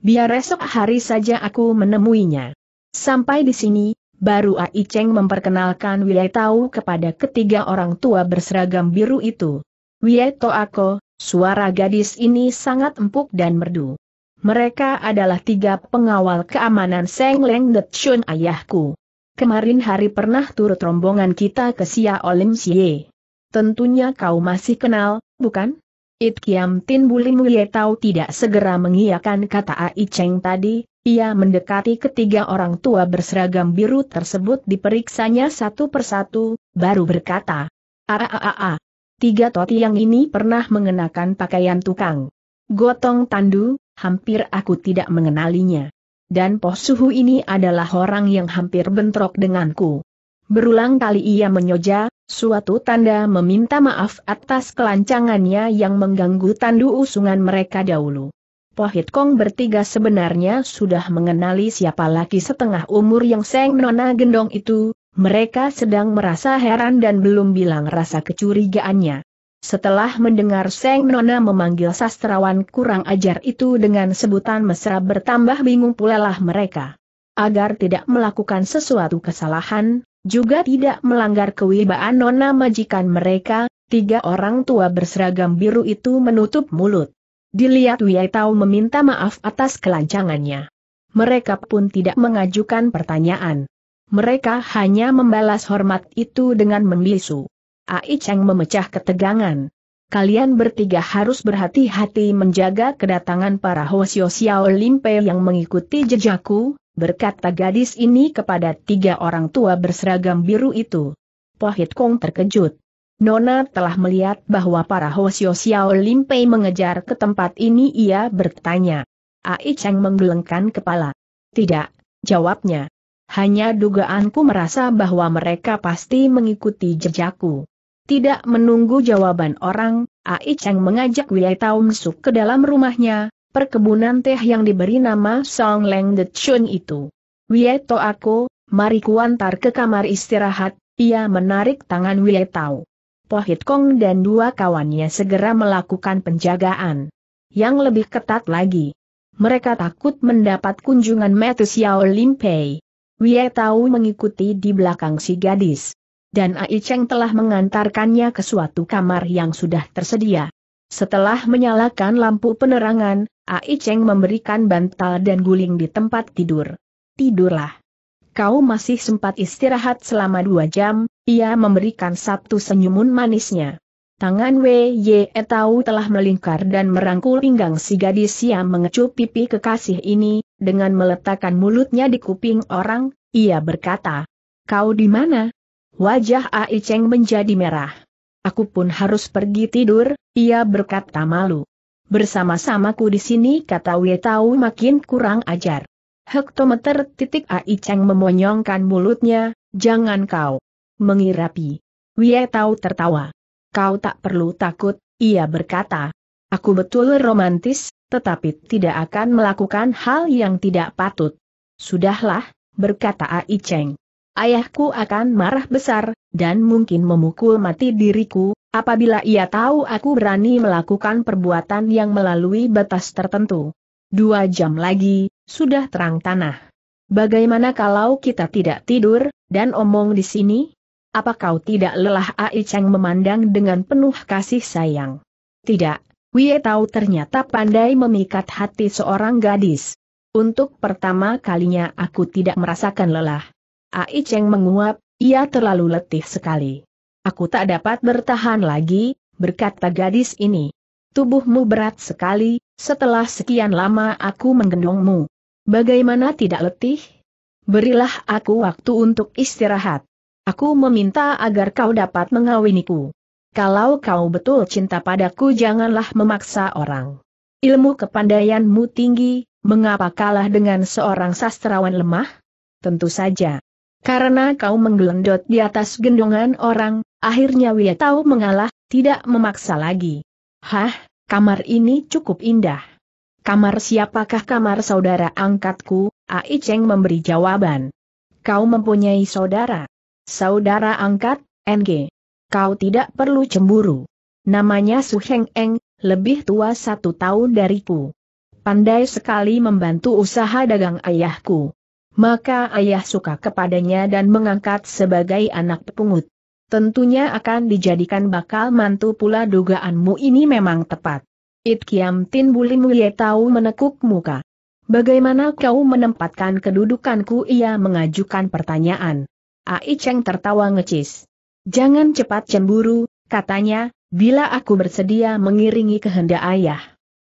Biar esok hari saja aku menemuinya. Sampai di sini, baru Ai Cheng memperkenalkan Wei Tao kepada ketiga orang tua berseragam biru itu. Wile aku, suara gadis ini sangat empuk dan merdu. Mereka adalah tiga pengawal keamanan Seng Leng Chun ayahku. Kemarin hari pernah turut rombongan kita ke Sia Olim Siye. Tentunya kau masih kenal, bukan? It Kiam Tin Buli Mulia tahu tidak segera mengiyakan kata Ai Cheng tadi, ia mendekati ketiga orang tua berseragam biru tersebut diperiksanya satu persatu, baru berkata, Aaaa. Tiga toti yang ini pernah mengenakan pakaian tukang. Gotong tandu, hampir aku tidak mengenalinya. Dan Poh Suhu ini adalah orang yang hampir bentrok denganku. Berulang kali ia menyoja, suatu tanda meminta maaf atas kelancangannya yang mengganggu tandu usungan mereka dahulu. Pohit Kong bertiga sebenarnya sudah mengenali siapa laki setengah umur yang Seng Nona gendong itu, mereka sedang merasa heran dan belum bilang rasa kecurigaannya. Setelah mendengar Seng Nona memanggil sastrawan kurang ajar itu dengan sebutan mesra bertambah bingung pula lah mereka. Agar tidak melakukan sesuatu kesalahan, juga tidak melanggar kewibaan nona majikan mereka, tiga orang tua berseragam biru itu menutup mulut. Dilihat Wei Tao meminta maaf atas kelancangannya. Mereka pun tidak mengajukan pertanyaan. Mereka hanya membalas hormat itu dengan membisu. Ai Cheng memecah ketegangan. Kalian bertiga harus berhati-hati menjaga kedatangan para Hosio Xiao Limpe yang mengikuti jejakku, berkata gadis ini kepada tiga orang tua berseragam biru itu. Pohit Kong terkejut. Nona telah melihat bahwa para Hosio Xiao Limpei mengejar ke tempat ini ia bertanya. Ai Cheng menggelengkan kepala. Tidak, jawabnya. Hanya dugaanku merasa bahwa mereka pasti mengikuti jejakku. Tidak menunggu jawaban orang, Ai Cheng mengajak Wei Taung Suk ke dalam rumahnya, perkebunan teh yang diberi nama Song Leng De Chun itu. Wieto aku, mari kuantar ke kamar istirahat, ia menarik tangan Wietau. Pohit Kong dan dua kawannya segera melakukan penjagaan. Yang lebih ketat lagi. Mereka takut mendapat kunjungan Metu Xiao Lim Pei. Wietau mengikuti di belakang si gadis. Dan Ai Cheng telah mengantarkannya ke suatu kamar yang sudah tersedia. Setelah menyalakan lampu penerangan, Ai Cheng memberikan bantal dan guling di tempat tidur. Tidurlah. Kau masih sempat istirahat selama dua jam, ia memberikan satu senyuman manisnya. Tangan Wei Ye Etau telah melingkar dan merangkul pinggang si gadis yang mengecup pipi kekasih ini, dengan meletakkan mulutnya di kuping orang, ia berkata, Kau di mana? Wajah Ai Cheng menjadi merah. Aku pun harus pergi tidur, ia berkata malu bersama sama ku di sini kata Wei tahu makin kurang ajar. Hektometer titik Ai Cheng memonyongkan mulutnya, jangan kau mengirapi. Wei tahu tertawa. Kau tak perlu takut, ia berkata. Aku betul romantis, tetapi tidak akan melakukan hal yang tidak patut. Sudahlah, berkata Ai Cheng. Ayahku akan marah besar, dan mungkin memukul mati diriku, Apabila ia tahu aku berani melakukan perbuatan yang melalui batas tertentu. Dua jam lagi, sudah terang tanah. Bagaimana kalau kita tidak tidur, dan omong di sini? Apa kau tidak lelah Ai Cheng memandang dengan penuh kasih sayang? Tidak, Wie Tao ternyata pandai memikat hati seorang gadis. Untuk pertama kalinya aku tidak merasakan lelah. Ai Cheng menguap, ia terlalu letih sekali. Aku tak dapat bertahan lagi, berkata gadis ini. Tubuhmu berat sekali, setelah sekian lama aku menggendongmu. Bagaimana tidak letih? Berilah aku waktu untuk istirahat. Aku meminta agar kau dapat mengawiniku. Kalau kau betul cinta padaku janganlah memaksa orang. Ilmu kepandaianmu tinggi, mengapa kalah dengan seorang sastrawan lemah? Tentu saja. Karena kau menggelendot di atas gendongan orang, akhirnya Wia Tahu mengalah, tidak memaksa lagi. Hah, kamar ini cukup indah. Kamar siapakah kamar saudara angkatku? Ai Cheng memberi jawaban. Kau mempunyai saudara. Saudara angkat, NG. Kau tidak perlu cemburu. Namanya Su Heng Eng, lebih tua satu tahun dariku. Pandai sekali membantu usaha dagang ayahku maka ayah suka kepadanya dan mengangkat sebagai anak pungut. Tentunya akan dijadikan bakal mantu pula dugaanmu ini memang tepat. It Kiam Tin Buli Mulia tahu menekuk muka. Bagaimana kau menempatkan kedudukanku? Ia mengajukan pertanyaan. Ai Cheng tertawa ngecis. Jangan cepat cemburu, katanya, bila aku bersedia mengiringi kehendak ayah.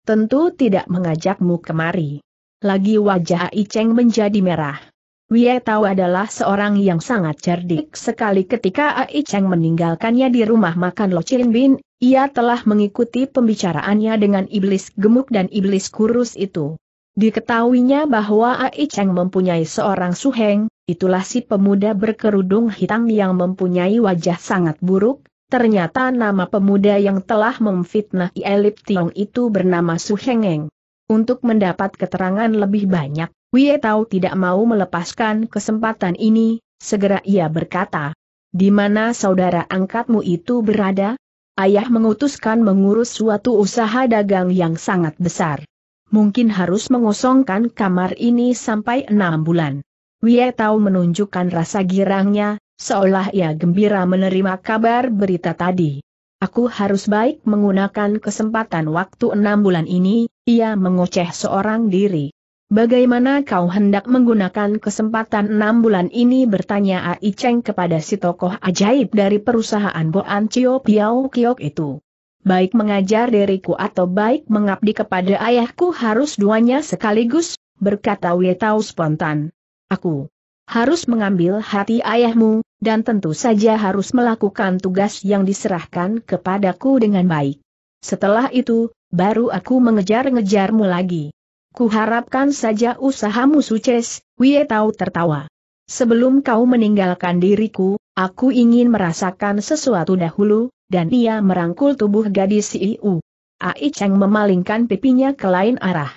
Tentu tidak mengajakmu kemari lagi wajah Iceng menjadi merah. Wie Tao adalah seorang yang sangat cerdik sekali ketika Aicheng meninggalkannya di rumah makan Lo Chin Bin, ia telah mengikuti pembicaraannya dengan iblis gemuk dan iblis kurus itu. Diketahuinya bahwa Aicheng mempunyai seorang suheng, itulah si pemuda berkerudung hitam yang mempunyai wajah sangat buruk, ternyata nama pemuda yang telah memfitnah Ielip Tiong itu bernama Suhengeng. Untuk mendapat keterangan lebih banyak, Wie Tao tidak mau melepaskan kesempatan ini, segera ia berkata, di mana saudara angkatmu itu berada? Ayah mengutuskan mengurus suatu usaha dagang yang sangat besar. Mungkin harus mengosongkan kamar ini sampai enam bulan. Wie Tao menunjukkan rasa girangnya, seolah ia gembira menerima kabar berita tadi. Aku harus baik menggunakan kesempatan waktu enam bulan ini, ia mengoceh seorang diri. Bagaimana kau hendak menggunakan kesempatan enam bulan ini bertanya Ai Cheng kepada si tokoh ajaib dari perusahaan Boan Cio Piao Kiok itu. Baik mengajar diriku atau baik mengabdi kepada ayahku harus duanya sekaligus, berkata Wei Tao spontan. Aku harus mengambil hati ayahmu, dan tentu saja harus melakukan tugas yang diserahkan kepadaku dengan baik. Setelah itu, baru aku mengejar-ngejarmu lagi. Kuharapkan saja usahamu sukses, Wie Tau tertawa. Sebelum kau meninggalkan diriku, aku ingin merasakan sesuatu dahulu, dan ia merangkul tubuh gadis Iu. Ai Cheng memalingkan pipinya ke lain arah.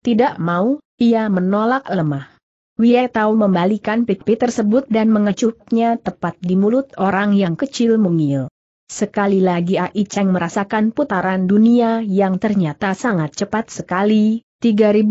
Tidak mau, ia menolak lemah. Wie Tao membalikan pipi tersebut dan mengecupnya tepat di mulut orang yang kecil mungil. Sekali lagi Ai Cheng merasakan putaran dunia yang ternyata sangat cepat sekali, 3600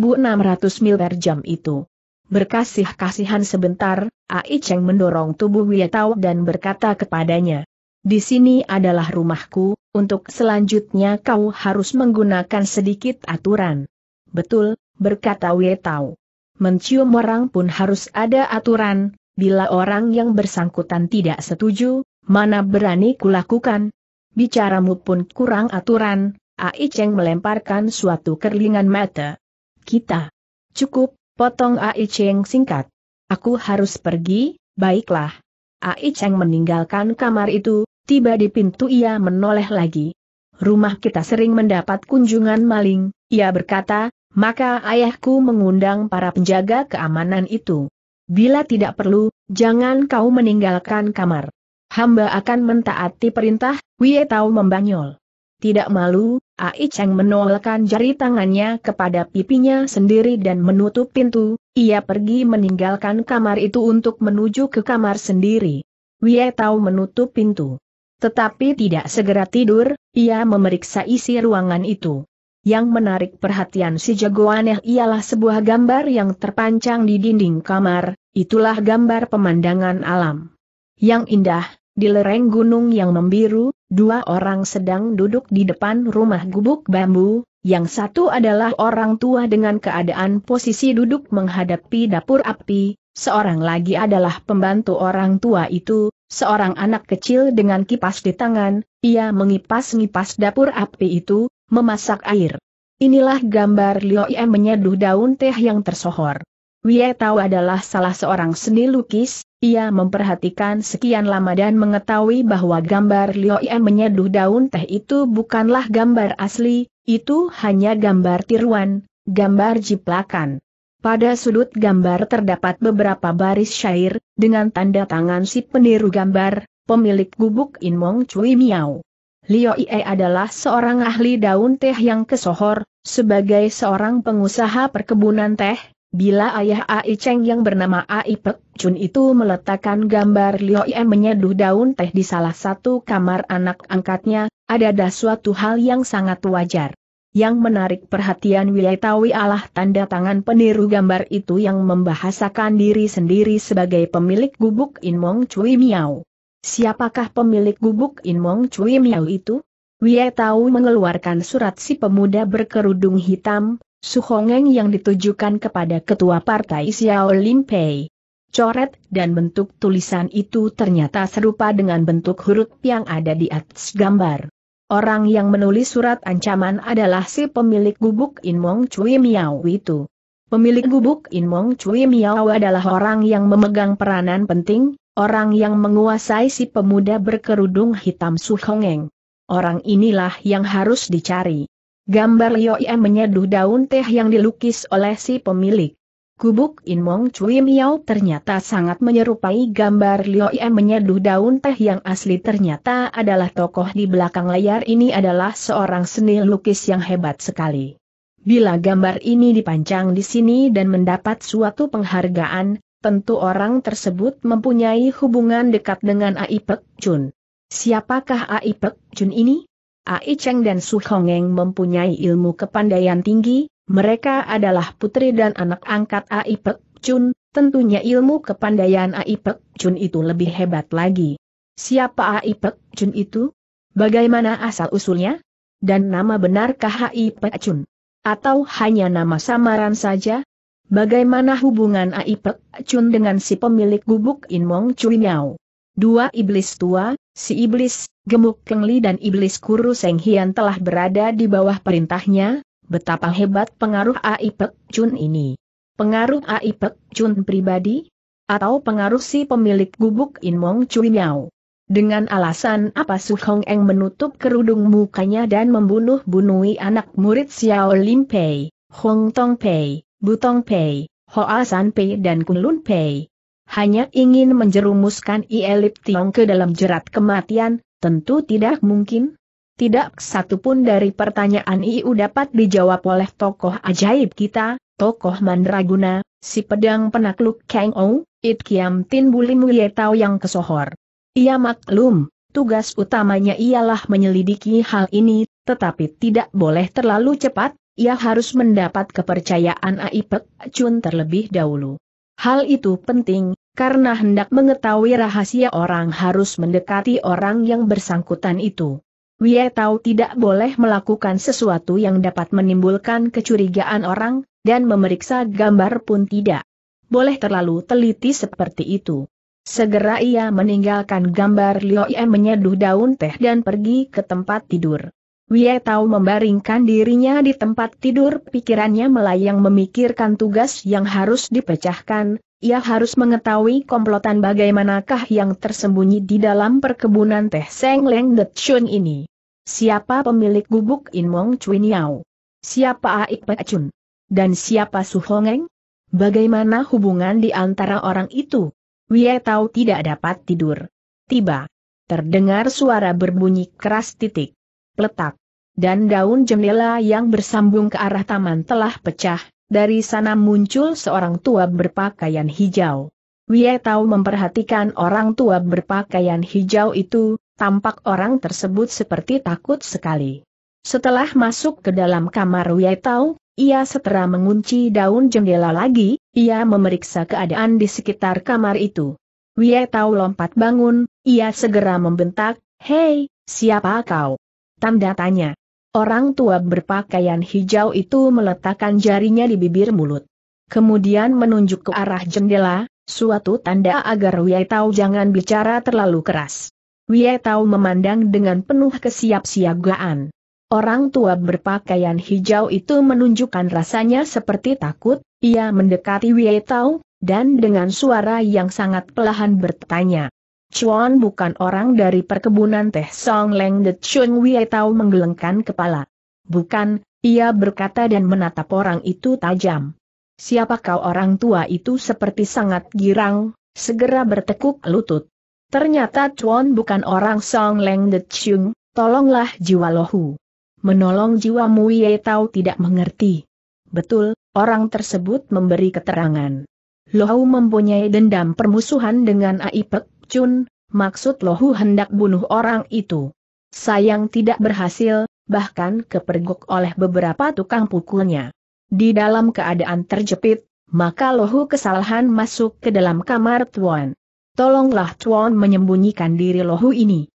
mil per jam itu. Berkasih-kasihan sebentar, Ai Cheng mendorong tubuh Wie Tao dan berkata kepadanya, di sini adalah rumahku, untuk selanjutnya kau harus menggunakan sedikit aturan. Betul, berkata Wie Tao mencium orang pun harus ada aturan, bila orang yang bersangkutan tidak setuju, mana berani kulakukan? Bicaramu pun kurang aturan, Ai Cheng melemparkan suatu kerlingan mata. Kita. Cukup, potong Ai Cheng singkat. Aku harus pergi, baiklah. Ai Cheng meninggalkan kamar itu, tiba di pintu ia menoleh lagi. Rumah kita sering mendapat kunjungan maling, ia berkata, maka ayahku mengundang para penjaga keamanan itu. Bila tidak perlu, jangan kau meninggalkan kamar. Hamba akan mentaati perintah, Wie Tau membanyol. Tidak malu, Ai Cheng menolakkan jari tangannya kepada pipinya sendiri dan menutup pintu, ia pergi meninggalkan kamar itu untuk menuju ke kamar sendiri. Wie Tau menutup pintu. Tetapi tidak segera tidur, ia memeriksa isi ruangan itu. Yang menarik perhatian si aneh ialah sebuah gambar yang terpancang di dinding kamar, itulah gambar pemandangan alam. Yang indah, di lereng gunung yang membiru, dua orang sedang duduk di depan rumah gubuk bambu, yang satu adalah orang tua dengan keadaan posisi duduk menghadapi dapur api, seorang lagi adalah pembantu orang tua itu, seorang anak kecil dengan kipas di tangan, ia mengipas-ngipas dapur api itu, Memasak air. Inilah gambar Liu Ie menyeduh daun teh yang tersohor. Wei Tao adalah salah seorang seni lukis, ia memperhatikan sekian lama dan mengetahui bahwa gambar Liu Ie menyeduh daun teh itu bukanlah gambar asli, itu hanya gambar tiruan, gambar jiplakan. Pada sudut gambar terdapat beberapa baris syair, dengan tanda tangan si peniru gambar, pemilik gubuk Inmong Cui Miao. Liu Ie adalah seorang ahli daun teh yang kesohor, sebagai seorang pengusaha perkebunan teh, bila ayah Ai Cheng yang bernama Ai Pek Chun itu meletakkan gambar Liu Ie menyeduh daun teh di salah satu kamar anak angkatnya, ada suatu hal yang sangat wajar. Yang menarik perhatian Wiletawi adalah tanda tangan peniru gambar itu yang membahasakan diri sendiri sebagai pemilik gubuk Inmong Cui Miao. Siapakah pemilik gubuk In Mong Cui Miao itu? Wie Tau mengeluarkan surat si pemuda berkerudung hitam, Su Hongeng yang ditujukan kepada ketua partai Xiao Lin Pei. Coret dan bentuk tulisan itu ternyata serupa dengan bentuk huruf yang ada di atas gambar. Orang yang menulis surat ancaman adalah si pemilik gubuk In Mong Cui Miao itu. Pemilik gubuk In Mong Cui Miao adalah orang yang memegang peranan penting, Orang yang menguasai si pemuda berkerudung hitam suhongeng. Orang inilah yang harus dicari. Gambar Yoie menyeduh daun teh yang dilukis oleh si pemilik. Kubuk In Mong Cui Miao ternyata sangat menyerupai gambar Lioie menyeduh daun teh yang asli ternyata adalah tokoh di belakang layar ini adalah seorang seni lukis yang hebat sekali. Bila gambar ini dipancang di sini dan mendapat suatu penghargaan, tentu orang tersebut mempunyai hubungan dekat dengan Ai Pek Chun. Siapakah Ai Pek Chun ini? Ai Cheng dan Su Hongeng mempunyai ilmu kepandaian tinggi, mereka adalah putri dan anak angkat Ai Pek Chun, tentunya ilmu kepandaian Ai Pek Chun itu lebih hebat lagi. Siapa Ai Pek Chun itu? Bagaimana asal-usulnya? Dan nama benarkah Ai Pek Chun? Atau hanya nama samaran saja? Bagaimana hubungan Ai Pek Chun dengan si pemilik gubuk In Mong Miao? Dua iblis tua, si iblis, gemuk Kengli dan iblis Kuru Seng Hian telah berada di bawah perintahnya, betapa hebat pengaruh Ai Pek Chun ini. Pengaruh Ai Pek Chun pribadi? Atau pengaruh si pemilik gubuk In Mong Miao? Dengan alasan apa Su Hong Eng menutup kerudung mukanya dan membunuh bunuhi anak murid Xiao Lim Pei, Hong Tong Pei? Butong Pei, Hoa San Pei dan Kunlun Pei. Hanya ingin menjerumuskan Ielip Tiong ke dalam jerat kematian, tentu tidak mungkin. Tidak satu pun dari pertanyaan Iu dapat dijawab oleh tokoh ajaib kita, tokoh Mandraguna, si pedang penakluk Kang Ou, It Kiam Tin Bulim Yetau yang kesohor. Ia maklum, tugas utamanya ialah menyelidiki hal ini, tetapi tidak boleh terlalu cepat, ia harus mendapat kepercayaan Aipek Chun terlebih dahulu. Hal itu penting, karena hendak mengetahui rahasia orang harus mendekati orang yang bersangkutan itu. Wie Tau tidak boleh melakukan sesuatu yang dapat menimbulkan kecurigaan orang, dan memeriksa gambar pun tidak. Boleh terlalu teliti seperti itu. Segera ia meninggalkan gambar Lio menyeduh daun teh dan pergi ke tempat tidur. Wie Tao membaringkan dirinya di tempat tidur pikirannya melayang memikirkan tugas yang harus dipecahkan, ia harus mengetahui komplotan bagaimanakah yang tersembunyi di dalam perkebunan teh Seng Leng De Chun ini. Siapa pemilik gubuk In Mong Chui Niao? Siapa Aik Pe Chun? Dan siapa Su Hongeng? Bagaimana hubungan di antara orang itu? Wie Tao tidak dapat tidur. Tiba. Terdengar suara berbunyi keras titik. Letak Dan daun jendela yang bersambung ke arah taman telah pecah, dari sana muncul seorang tua berpakaian hijau. Wie Tau memperhatikan orang tua berpakaian hijau itu, tampak orang tersebut seperti takut sekali. Setelah masuk ke dalam kamar Wie Tau, ia setera mengunci daun jendela lagi, ia memeriksa keadaan di sekitar kamar itu. Wie Tau lompat bangun, ia segera membentak, Hei, siapa kau? Tanda tanya. Orang tua berpakaian hijau itu meletakkan jarinya di bibir mulut. Kemudian menunjuk ke arah jendela, suatu tanda agar Wei Tao jangan bicara terlalu keras. Wei Tao memandang dengan penuh kesiapsiagaan. Orang tua berpakaian hijau itu menunjukkan rasanya seperti takut, ia mendekati Wei Tao, dan dengan suara yang sangat pelahan bertanya, Chuan bukan orang dari perkebunan teh Song Leng de Chun Wei Tao menggelengkan kepala. Bukan, ia berkata dan menatap orang itu tajam. Siapa kau orang tua itu seperti sangat girang, segera bertekuk lutut. Ternyata Chuan bukan orang Song Leng de Chung, tolonglah jiwa lohu. Menolong jiwa Mu Wei Tao tidak mengerti. Betul, orang tersebut memberi keterangan. Lohu mempunyai dendam permusuhan dengan Aipek, Chun, maksud lohu hendak bunuh orang itu. Sayang tidak berhasil, bahkan kepergok oleh beberapa tukang pukulnya. Di dalam keadaan terjepit, maka lohu kesalahan masuk ke dalam kamar Tuan. Tolonglah Tuan menyembunyikan diri lohu ini.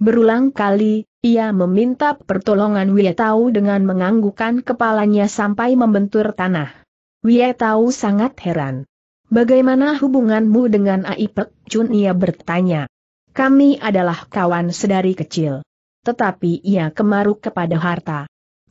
Berulang kali, ia meminta pertolongan Wietau dengan menganggukkan kepalanya sampai membentur tanah. Wietau sangat heran. Bagaimana hubunganmu dengan Aipek Chun? Ia bertanya. Kami adalah kawan sedari kecil. Tetapi ia kemaruk kepada harta.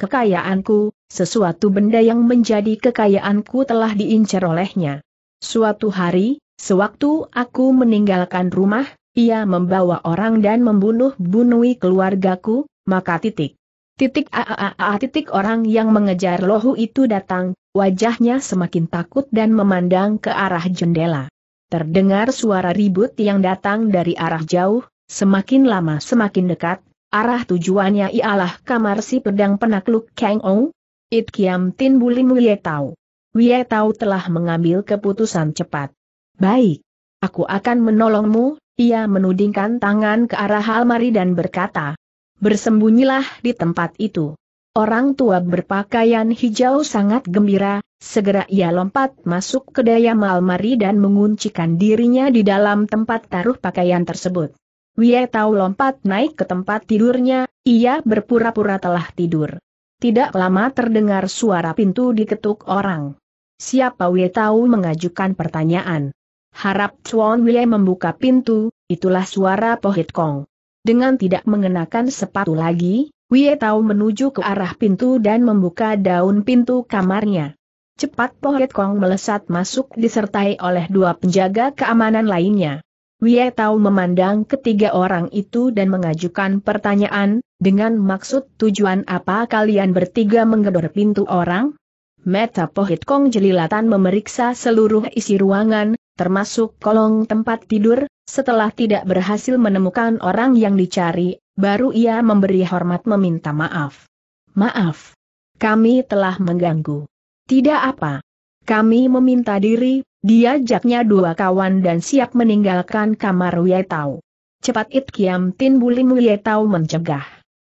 Kekayaanku, sesuatu benda yang menjadi kekayaanku telah diincar olehnya. Suatu hari, sewaktu aku meninggalkan rumah, ia membawa orang dan membunuh bunuhi keluargaku, maka titik. Titik -a titik orang yang mengejar lohu itu datang, wajahnya semakin takut dan memandang ke arah jendela. Terdengar suara ribut yang datang dari arah jauh, semakin lama semakin dekat, arah tujuannya ialah kamar si pedang penakluk Kang Ong. It Kiam Tin Bulim Wie Tau. Wie Tau telah mengambil keputusan cepat. Baik. Aku akan menolongmu, ia menudingkan tangan ke arah almari dan berkata, bersembunyilah di tempat itu. Orang tua berpakaian hijau sangat gembira, segera ia lompat masuk ke dayam almari dan menguncikan dirinya di dalam tempat taruh pakaian tersebut. Wie Tau lompat naik ke tempat tidurnya, ia berpura-pura telah tidur. Tidak lama terdengar suara pintu diketuk orang. Siapa Wie Tau mengajukan pertanyaan. Harap Chuan Wie membuka pintu, itulah suara Pohit Kong. Dengan tidak mengenakan sepatu lagi, Wie Tao menuju ke arah pintu dan membuka daun pintu kamarnya. Cepat Pohet Kong melesat masuk disertai oleh dua penjaga keamanan lainnya. Wie Tao memandang ketiga orang itu dan mengajukan pertanyaan, dengan maksud tujuan apa kalian bertiga menggedor pintu orang? Meta Pohit Kong jelilatan memeriksa seluruh isi ruangan, termasuk kolong tempat tidur, setelah tidak berhasil menemukan orang yang dicari, baru ia memberi hormat meminta maaf. Maaf. Kami telah mengganggu. Tidak apa. Kami meminta diri, diajaknya dua kawan dan siap meninggalkan kamar Wietau. Cepat It Kiam Tin Bulim Wietau mencegah.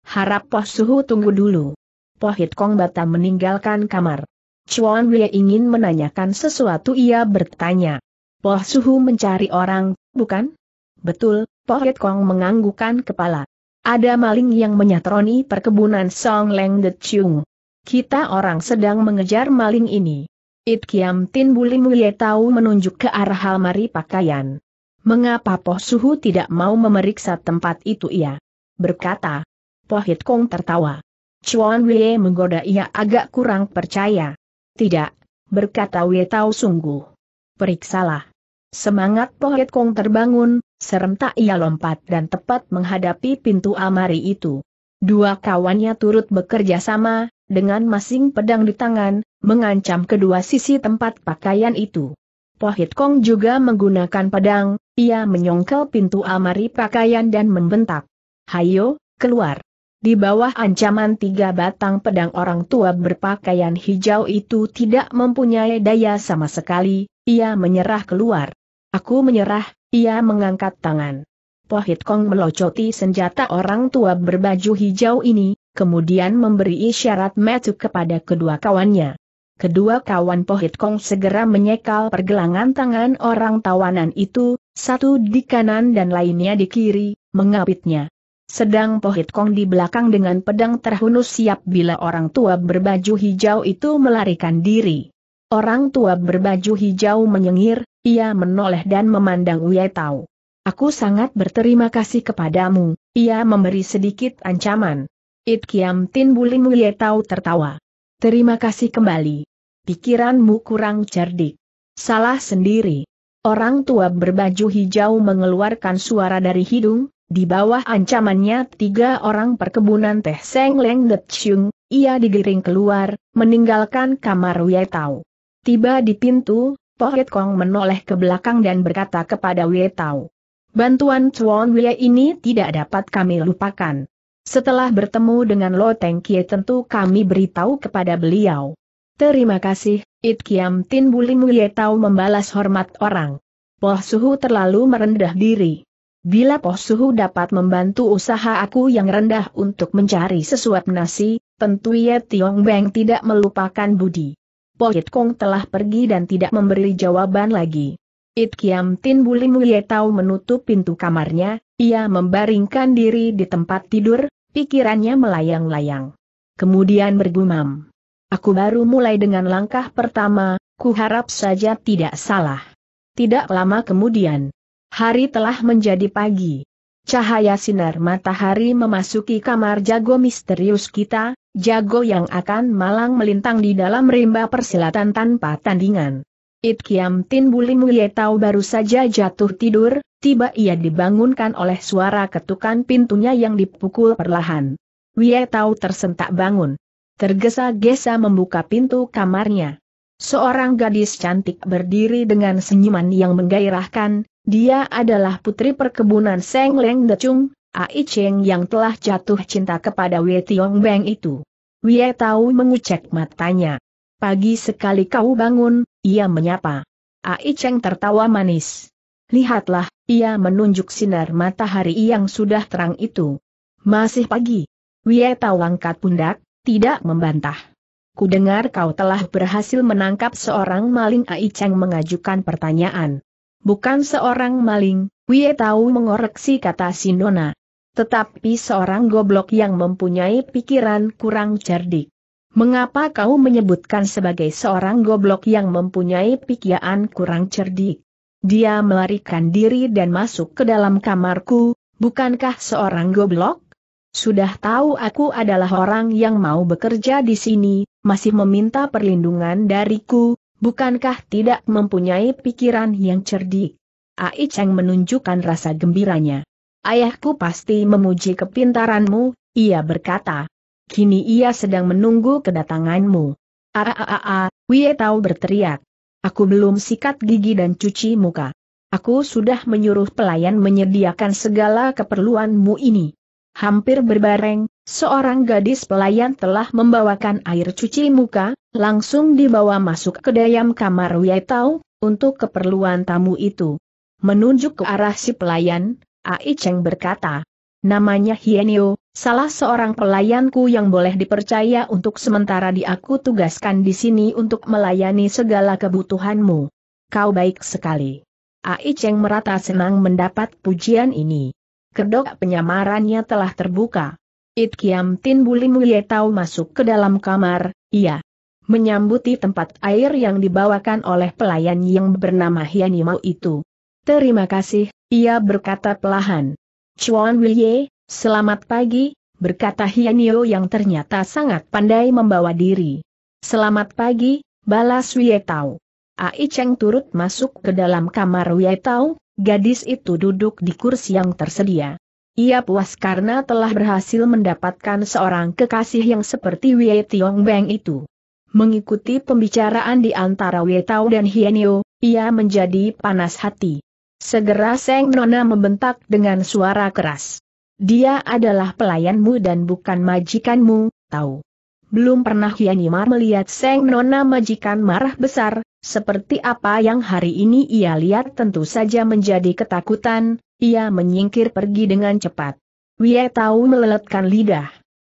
Harap Poh Suhu tunggu dulu. Pohit Kong Bata meninggalkan kamar. Chuan Wei ingin menanyakan sesuatu ia bertanya. Poh Suhu mencari orang, bukan? Betul, Poh Yit Kong menganggukan kepala. Ada maling yang menyatroni perkebunan Song Leng De Chung. Kita orang sedang mengejar maling ini. It Kiam Tin Buli Mulie tahu menunjuk ke arah almari pakaian. Mengapa Poh Suhu tidak mau memeriksa tempat itu ia? Berkata. Poh Yit Kong tertawa. Chuan Wei menggoda ia agak kurang percaya. Tidak, berkata Wei tahu sungguh. Periksalah. Semangat Pohet Kong terbangun, serentak ia lompat dan tepat menghadapi pintu amari itu. Dua kawannya turut bekerja sama, dengan masing pedang di tangan, mengancam kedua sisi tempat pakaian itu. Pohit Kong juga menggunakan pedang, ia menyongkel pintu amari pakaian dan membentak. Hayo, keluar. Di bawah ancaman tiga batang pedang orang tua berpakaian hijau itu tidak mempunyai daya sama sekali, ia menyerah keluar. Aku menyerah, ia mengangkat tangan. Pohit Kong melocoti senjata orang tua berbaju hijau ini, kemudian memberi isyarat metu kepada kedua kawannya. Kedua kawan Pohit Kong segera menyekal pergelangan tangan orang tawanan itu, satu di kanan dan lainnya di kiri, mengapitnya. Sedang Pohit Kong di belakang dengan pedang terhunus siap bila orang tua berbaju hijau itu melarikan diri. Orang tua berbaju hijau menyengir, ia menoleh dan memandang Wei Tao. Aku sangat berterima kasih kepadamu, ia memberi sedikit ancaman. It Kiam Tin Bulim Wei Tao tertawa. Terima kasih kembali. Pikiranmu kurang cerdik. Salah sendiri. Orang tua berbaju hijau mengeluarkan suara dari hidung, di bawah ancamannya tiga orang perkebunan teh Seng Leng De Chung, ia digiring keluar, meninggalkan kamar Wei Tao. Tiba di pintu, Pohit Kong menoleh ke belakang dan berkata kepada Wei Tao. Bantuan Chuan Wei ini tidak dapat kami lupakan. Setelah bertemu dengan Lo Teng Kie tentu kami beritahu kepada beliau. Terima kasih, It Kiam Tin Bulim Wei Tao membalas hormat orang. Poh Suhu terlalu merendah diri. Bila Poh Suhu dapat membantu usaha aku yang rendah untuk mencari sesuap nasi, tentu Ye Tiong Beng tidak melupakan budi. Po Kong telah pergi dan tidak memberi jawaban lagi. It Kiam Tin Buli Muye menutup pintu kamarnya, ia membaringkan diri di tempat tidur, pikirannya melayang-layang. Kemudian bergumam. Aku baru mulai dengan langkah pertama, Kuharap saja tidak salah. Tidak lama kemudian. Hari telah menjadi pagi. Cahaya sinar matahari memasuki kamar jago misterius kita, jago yang akan malang melintang di dalam rimba persilatan tanpa tandingan. It Kiam Tin Buli tahu baru saja jatuh tidur, tiba ia dibangunkan oleh suara ketukan pintunya yang dipukul perlahan. tahu tersentak bangun. Tergesa-gesa membuka pintu kamarnya. Seorang gadis cantik berdiri dengan senyuman yang menggairahkan, dia adalah putri perkebunan Seng Leng De Chung, Ai Cheng yang telah jatuh cinta kepada Wei Tiong Beng itu. Wei Tau mengucek matanya. Pagi sekali kau bangun, ia menyapa. Ai Cheng tertawa manis. Lihatlah, ia menunjuk sinar matahari yang sudah terang itu. Masih pagi. Wei Tau angkat pundak, tidak membantah. Ku dengar kau telah berhasil menangkap seorang maling Ai Cheng mengajukan pertanyaan. Bukan seorang maling, Wie tahu mengoreksi kata Sinona. Tetapi seorang goblok yang mempunyai pikiran kurang cerdik. Mengapa kau menyebutkan sebagai seorang goblok yang mempunyai pikiran kurang cerdik? Dia melarikan diri dan masuk ke dalam kamarku, bukankah seorang goblok? Sudah tahu aku adalah orang yang mau bekerja di sini, masih meminta perlindungan dariku, Bukankah tidak mempunyai pikiran yang cerdik? Ai Cheng menunjukkan rasa gembiranya. Ayahku pasti memuji kepintaranmu, ia berkata. Kini ia sedang menunggu kedatanganmu. Aaaa, Wie Tao berteriak. Aku belum sikat gigi dan cuci muka. Aku sudah menyuruh pelayan menyediakan segala keperluanmu ini. Hampir berbareng, Seorang gadis pelayan telah membawakan air cuci muka, langsung dibawa masuk ke dalam kamar Wietau, untuk keperluan tamu itu. Menunjuk ke arah si pelayan, Ai Cheng berkata, namanya Hienio, salah seorang pelayanku yang boleh dipercaya untuk sementara di tugaskan di sini untuk melayani segala kebutuhanmu. Kau baik sekali. Ai Cheng merata senang mendapat pujian ini. Kedok penyamarannya telah terbuka. It Kiam Tin Buli Mulyetau masuk ke dalam kamar, ia menyambuti tempat air yang dibawakan oleh pelayan yang bernama Hianimau itu. Terima kasih, ia berkata pelahan. Chuan Wilye, selamat pagi, berkata Hianio yang ternyata sangat pandai membawa diri. Selamat pagi, balas Wietau. Ai Cheng turut masuk ke dalam kamar Wietau, gadis itu duduk di kursi yang tersedia. Ia puas karena telah berhasil mendapatkan seorang kekasih yang seperti Wei Tiong Beng itu. Mengikuti pembicaraan di antara Wei Tao dan Hienio, ia menjadi panas hati. Segera Seng Nona membentak dengan suara keras. Dia adalah pelayanmu dan bukan majikanmu, tahu. Belum pernah Hienimar melihat Seng Nona majikan marah besar, seperti apa yang hari ini ia lihat tentu saja menjadi ketakutan, ia menyingkir pergi dengan cepat. Wie tahu meleletkan lidah.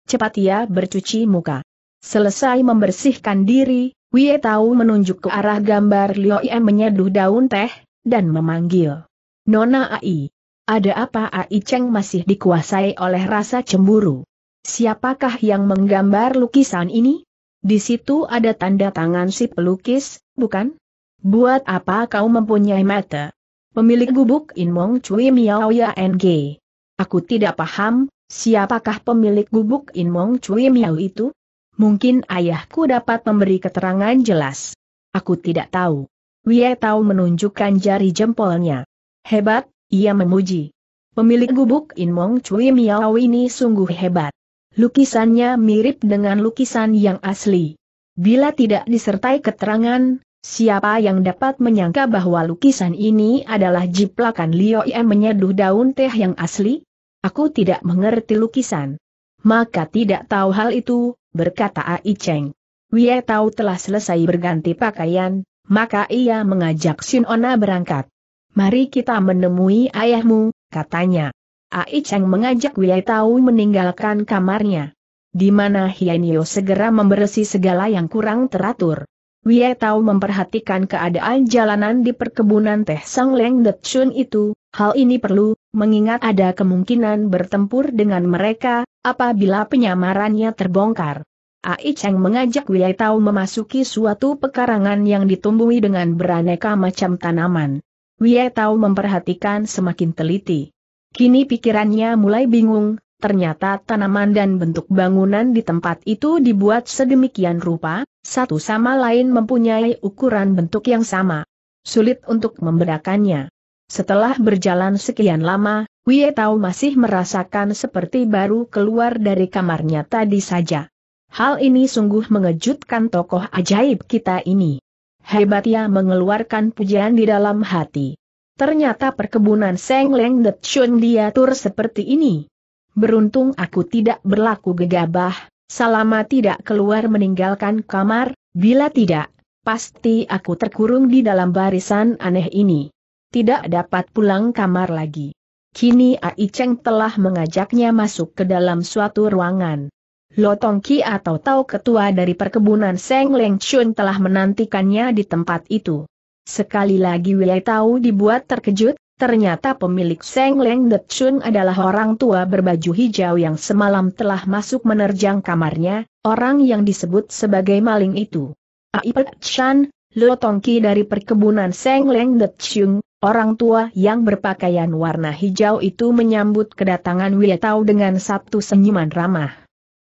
Cepat ia bercuci muka. Selesai membersihkan diri, Wie tahu menunjuk ke arah gambar Lio Im menyeduh daun teh, dan memanggil. Nona Ai. Ada apa Ai Cheng masih dikuasai oleh rasa cemburu? Siapakah yang menggambar lukisan ini? Di situ ada tanda tangan si pelukis, bukan? Buat apa kau mempunyai mata? Pemilik gubuk In Mong Cui Miao Ya NG. Aku tidak paham, siapakah pemilik gubuk In Mong Cui Miao itu? Mungkin ayahku dapat memberi keterangan jelas. Aku tidak tahu. Wie Tao menunjukkan jari jempolnya. Hebat, ia memuji. Pemilik gubuk In Mong Cui Miao ini sungguh hebat. Lukisannya mirip dengan lukisan yang asli. Bila tidak disertai keterangan, Siapa yang dapat menyangka bahwa lukisan ini adalah jiplakan Lio ia menyeduh daun teh yang asli? Aku tidak mengerti lukisan. Maka tidak tahu hal itu, berkata Ai Cheng. Wie Tao telah selesai berganti pakaian, maka ia mengajak Shin Ona berangkat. Mari kita menemui ayahmu, katanya. Ai Cheng mengajak Wie Tao meninggalkan kamarnya. Di mana Hianyo segera membersih segala yang kurang teratur. Wie Tao memperhatikan keadaan jalanan di perkebunan teh Sang Leng Chun itu, hal ini perlu, mengingat ada kemungkinan bertempur dengan mereka, apabila penyamarannya terbongkar. Ai Cheng mengajak Wie Tao memasuki suatu pekarangan yang ditumbuhi dengan beraneka macam tanaman. Wie Tao memperhatikan semakin teliti. Kini pikirannya mulai bingung, ternyata tanaman dan bentuk bangunan di tempat itu dibuat sedemikian rupa, satu sama lain mempunyai ukuran bentuk yang sama. Sulit untuk membedakannya. Setelah berjalan sekian lama, Wie Tao masih merasakan seperti baru keluar dari kamarnya tadi saja. Hal ini sungguh mengejutkan tokoh ajaib kita ini. Hebat ia mengeluarkan pujian di dalam hati. Ternyata perkebunan Seng Leng Chun diatur seperti ini. Beruntung aku tidak berlaku gegabah, Selama tidak keluar meninggalkan kamar, bila tidak, pasti aku terkurung di dalam barisan aneh ini. Tidak dapat pulang kamar lagi. Kini Ai Cheng telah mengajaknya masuk ke dalam suatu ruangan. Lotong Ki atau Tau Ketua dari perkebunan Seng Leng Chun telah menantikannya di tempat itu. Sekali lagi Wei Tau dibuat terkejut, Ternyata pemilik Seng Leng De Chun adalah orang tua berbaju hijau yang semalam telah masuk menerjang kamarnya, orang yang disebut sebagai maling itu. Aipet Chan, Lo Tongki dari perkebunan Seng Leng De Chun, orang tua yang berpakaian warna hijau itu menyambut kedatangan Wei Tao dengan satu senyuman ramah.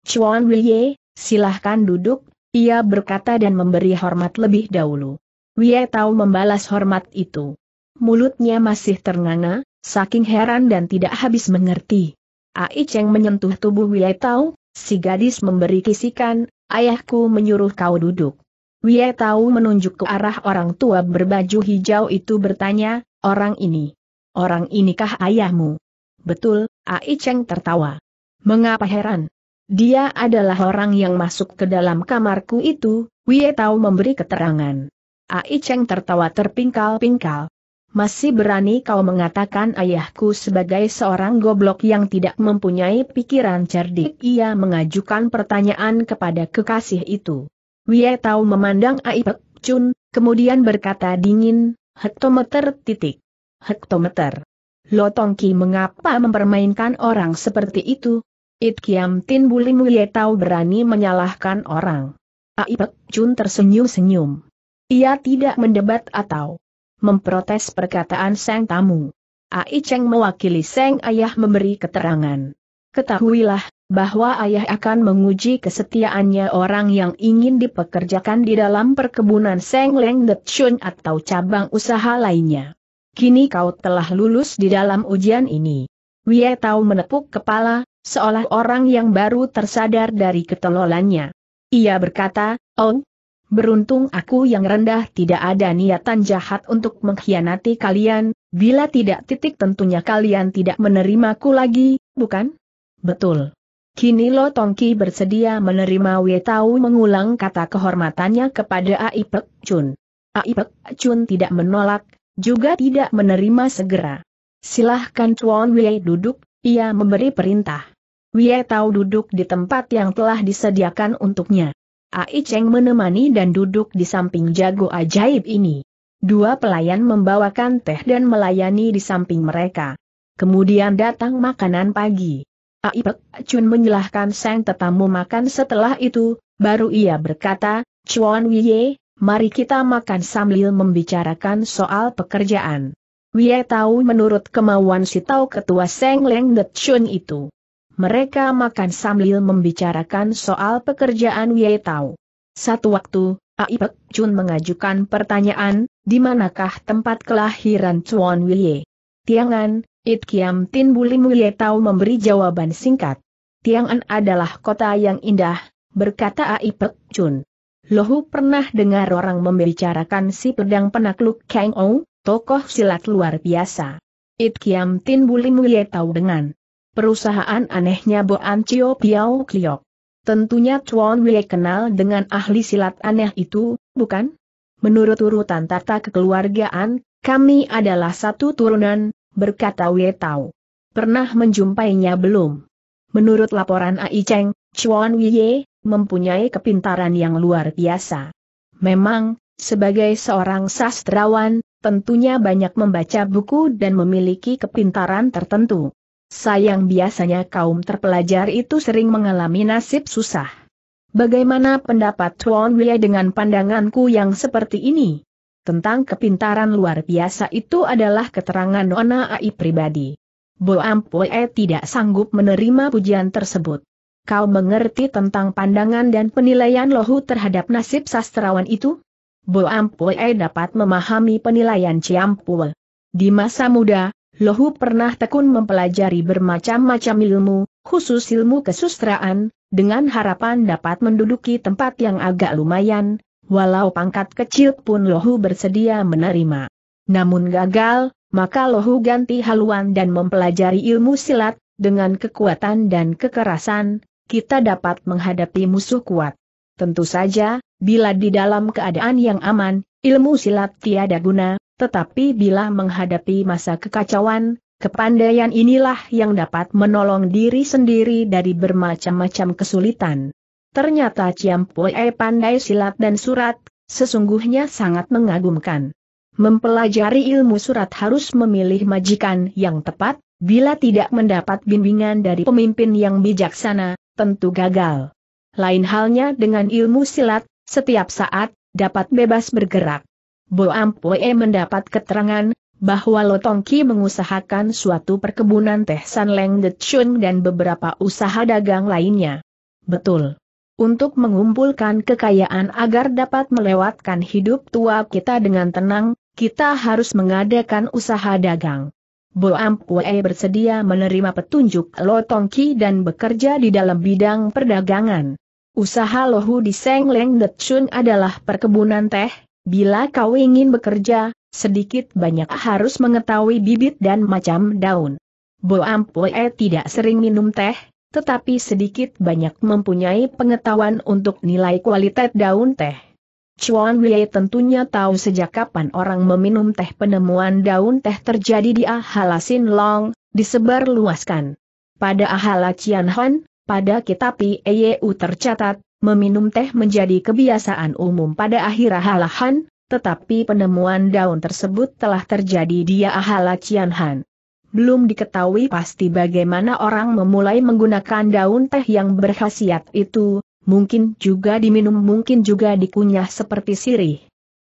Chuan Wei, silahkan duduk, ia berkata dan memberi hormat lebih dahulu. Wei Tao membalas hormat itu mulutnya masih ternganga, saking heran dan tidak habis mengerti. Ai Cheng menyentuh tubuh Wei Tao, si gadis memberi kisikan, ayahku menyuruh kau duduk. Wei Tao menunjuk ke arah orang tua berbaju hijau itu bertanya, orang ini. Orang inikah ayahmu? Betul, Ai Cheng tertawa. Mengapa heran? Dia adalah orang yang masuk ke dalam kamarku itu, Wei Tao memberi keterangan. Ai Cheng tertawa terpingkal-pingkal masih berani kau mengatakan ayahku sebagai seorang goblok yang tidak mempunyai pikiran cerdik. Ia mengajukan pertanyaan kepada kekasih itu. Wie tahu memandang Aipek Chun, kemudian berkata dingin, hektometer titik. Hektometer. Tongki mengapa mempermainkan orang seperti itu? It Kiam Tin Bulim Wie tahu berani menyalahkan orang. Aipek Chun tersenyum-senyum. Ia tidak mendebat atau memprotes perkataan sang tamu. Ai Cheng mewakili sang ayah memberi keterangan. Ketahuilah, bahwa ayah akan menguji kesetiaannya orang yang ingin dipekerjakan di dalam perkebunan Seng Leng De Chun atau cabang usaha lainnya. Kini kau telah lulus di dalam ujian ini. Wie Tao menepuk kepala, seolah orang yang baru tersadar dari ketololannya. Ia berkata, Oh, Beruntung aku yang rendah tidak ada niatan jahat untuk mengkhianati kalian, bila tidak titik tentunya kalian tidak menerimaku lagi, bukan? Betul. Kini Lo Tongki bersedia menerima Wetau mengulang kata kehormatannya kepada Aipek Chun. Aipek Chun tidak menolak, juga tidak menerima segera. Silahkan Chuan Wei duduk, ia memberi perintah. Wei duduk di tempat yang telah disediakan untuknya. Ai Cheng menemani dan duduk di samping jago ajaib ini. Dua pelayan membawakan teh dan melayani di samping mereka. Kemudian datang makanan pagi. Ai Pek Chun menyilahkan sang tetamu makan setelah itu, baru ia berkata, Chuan Wie, mari kita makan sambil membicarakan soal pekerjaan. Wie tahu menurut kemauan si tahu ketua Seng Leng Chun itu mereka makan sambil membicarakan soal pekerjaan Wei Tao. Satu waktu, Aipek Chun mengajukan pertanyaan, di manakah tempat kelahiran Chuan Wei? Tiangan, It Kiam Tin Bulim Wei Tao memberi jawaban singkat. Tiangan adalah kota yang indah, berkata Aipek Chun. Lohu pernah dengar orang membicarakan si pedang penakluk Kang Ou, tokoh silat luar biasa. It Kiam Tin Bulim Wei Tao dengan perusahaan anehnya An Cio Piao Kliok. Tentunya Chuan Wei kenal dengan ahli silat aneh itu, bukan? Menurut urutan tata kekeluargaan, kami adalah satu turunan, berkata Wei Tao. Pernah menjumpainya belum? Menurut laporan Ai Cheng, Chuan Wei mempunyai kepintaran yang luar biasa. Memang, sebagai seorang sastrawan, tentunya banyak membaca buku dan memiliki kepintaran tertentu. Sayang biasanya kaum terpelajar itu sering mengalami nasib susah. Bagaimana pendapat Tuan Wei dengan pandanganku yang seperti ini? Tentang kepintaran luar biasa itu adalah keterangan Nona Ai pribadi. Bo Ampoe tidak sanggup menerima pujian tersebut. Kau mengerti tentang pandangan dan penilaian Lohu terhadap nasib sastrawan itu? Bo Ampoe dapat memahami penilaian Ciampul. Di masa muda, Lohu pernah tekun mempelajari bermacam-macam ilmu, khusus ilmu kesusteraan, dengan harapan dapat menduduki tempat yang agak lumayan, walau pangkat kecil pun Lohu bersedia menerima. Namun gagal, maka Lohu ganti haluan dan mempelajari ilmu silat, dengan kekuatan dan kekerasan, kita dapat menghadapi musuh kuat. Tentu saja, bila di dalam keadaan yang aman, ilmu silat tiada guna, tetapi bila menghadapi masa kekacauan, kepandaian inilah yang dapat menolong diri sendiri dari bermacam-macam kesulitan. Ternyata Ciam Pue pandai silat dan surat, sesungguhnya sangat mengagumkan. Mempelajari ilmu surat harus memilih majikan yang tepat, bila tidak mendapat bimbingan dari pemimpin yang bijaksana, tentu gagal. Lain halnya dengan ilmu silat, setiap saat, dapat bebas bergerak. Bo Ampue mendapat keterangan, bahwa Lotongki mengusahakan suatu perkebunan teh San Leng De Chun dan beberapa usaha dagang lainnya. Betul. Untuk mengumpulkan kekayaan agar dapat melewatkan hidup tua kita dengan tenang, kita harus mengadakan usaha dagang. Bo Ampue bersedia menerima petunjuk Lotongki dan bekerja di dalam bidang perdagangan. Usaha Lohu di Seng Leng De Chun adalah perkebunan teh, Bila kau ingin bekerja, sedikit banyak harus mengetahui bibit dan macam daun. Bo Ampue tidak sering minum teh, tetapi sedikit banyak mempunyai pengetahuan untuk nilai kualitas daun teh. Chuan Wei tentunya tahu sejak kapan orang meminum teh penemuan daun teh terjadi di Ahalasin Long, disebar luaskan. Pada Ahala Cian pada kitab Pieu tercatat, Meminum teh menjadi kebiasaan umum pada akhir ahalahan, tetapi penemuan daun tersebut telah terjadi di ahala Cianhan. Belum diketahui pasti bagaimana orang memulai menggunakan daun teh yang berkhasiat itu, mungkin juga diminum mungkin juga dikunyah seperti sirih.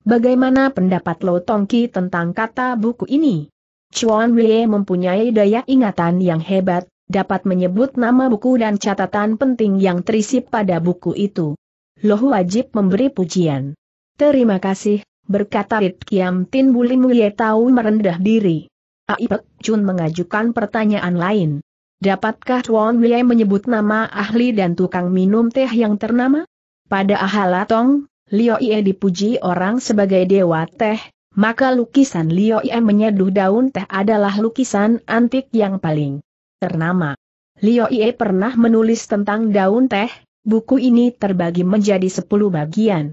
Bagaimana pendapat Lo Tongki tentang kata buku ini? Chuan Wei mempunyai daya ingatan yang hebat, dapat menyebut nama buku dan catatan penting yang terisip pada buku itu. Loh wajib memberi pujian. Terima kasih, berkata Rit Kiam Tin Bulim tahu merendah diri. Aipek Chun mengajukan pertanyaan lain. Dapatkah Tuan Wei menyebut nama ahli dan tukang minum teh yang ternama? Pada Ahalatong, Lio Ie dipuji orang sebagai dewa teh, maka lukisan Lio Ie menyeduh daun teh adalah lukisan antik yang paling ternama. Liu Ie pernah menulis tentang daun teh, buku ini terbagi menjadi 10 bagian.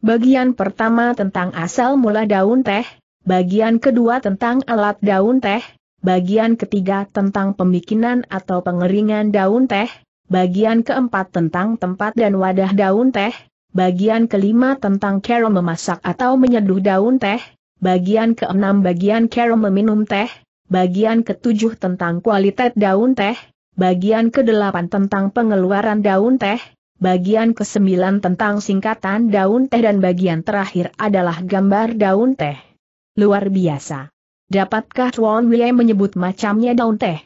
Bagian pertama tentang asal mula daun teh, bagian kedua tentang alat daun teh, bagian ketiga tentang pembikinan atau pengeringan daun teh, bagian keempat tentang tempat dan wadah daun teh, bagian kelima tentang cara memasak atau menyeduh daun teh, bagian keenam bagian cara meminum teh, bagian ketujuh tentang kualitas daun teh, bagian kedelapan tentang pengeluaran daun teh, bagian kesembilan tentang singkatan daun teh dan bagian terakhir adalah gambar daun teh. Luar biasa. Dapatkah Chuan Wei menyebut macamnya daun teh?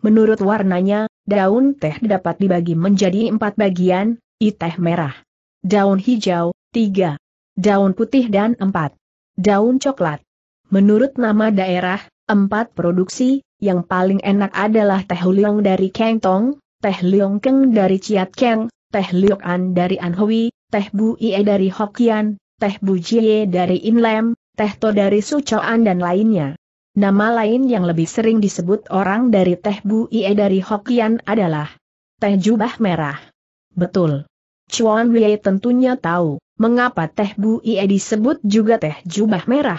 Menurut warnanya, daun teh dapat dibagi menjadi empat bagian, i teh merah, daun hijau, tiga, daun putih dan empat, daun coklat. Menurut nama daerah, Empat produksi, yang paling enak adalah teh huliong dari Keng Tong, teh liong keng dari Ciat Keng, teh liok an dari Anhui, teh bu ie dari Hokian, teh bu jie dari Inlem, teh to dari Sucoan dan lainnya. Nama lain yang lebih sering disebut orang dari teh bu ie dari Hokian adalah teh jubah merah. Betul. Chuan Wei tentunya tahu mengapa teh bu ie disebut juga teh jubah merah.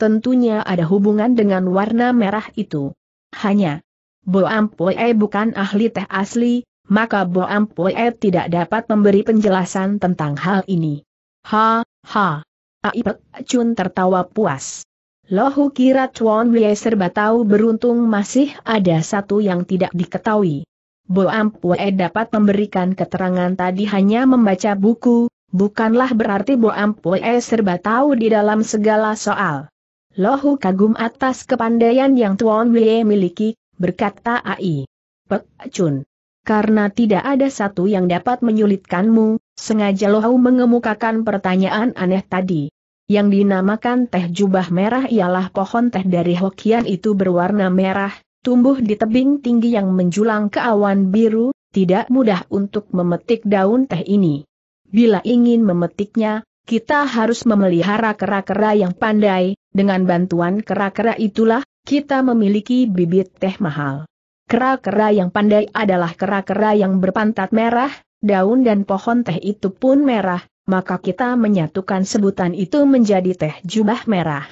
Tentunya ada hubungan dengan warna merah itu. Hanya, Bo Ampoe bukan ahli teh asli, maka Bo Ampoe tidak dapat memberi penjelasan tentang hal ini. Ha, ha. Aipek Chun tertawa puas. Lohu kira Chuan Wei serba tahu beruntung masih ada satu yang tidak diketahui. Bo Ampue dapat memberikan keterangan tadi hanya membaca buku, bukanlah berarti Bo Ampue serba tahu di dalam segala soal. Lohu kagum atas kepandaian yang Tuan Wei miliki, berkata Ai. Pek Chun. Karena tidak ada satu yang dapat menyulitkanmu, sengaja Lohu mengemukakan pertanyaan aneh tadi. Yang dinamakan teh jubah merah ialah pohon teh dari Hokian itu berwarna merah, tumbuh di tebing tinggi yang menjulang ke awan biru, tidak mudah untuk memetik daun teh ini. Bila ingin memetiknya, kita harus memelihara kera-kera yang pandai, dengan bantuan kera-kera itulah, kita memiliki bibit teh mahal. Kera-kera yang pandai adalah kera-kera yang berpantat merah, daun dan pohon teh itu pun merah, maka kita menyatukan sebutan itu menjadi teh jubah merah.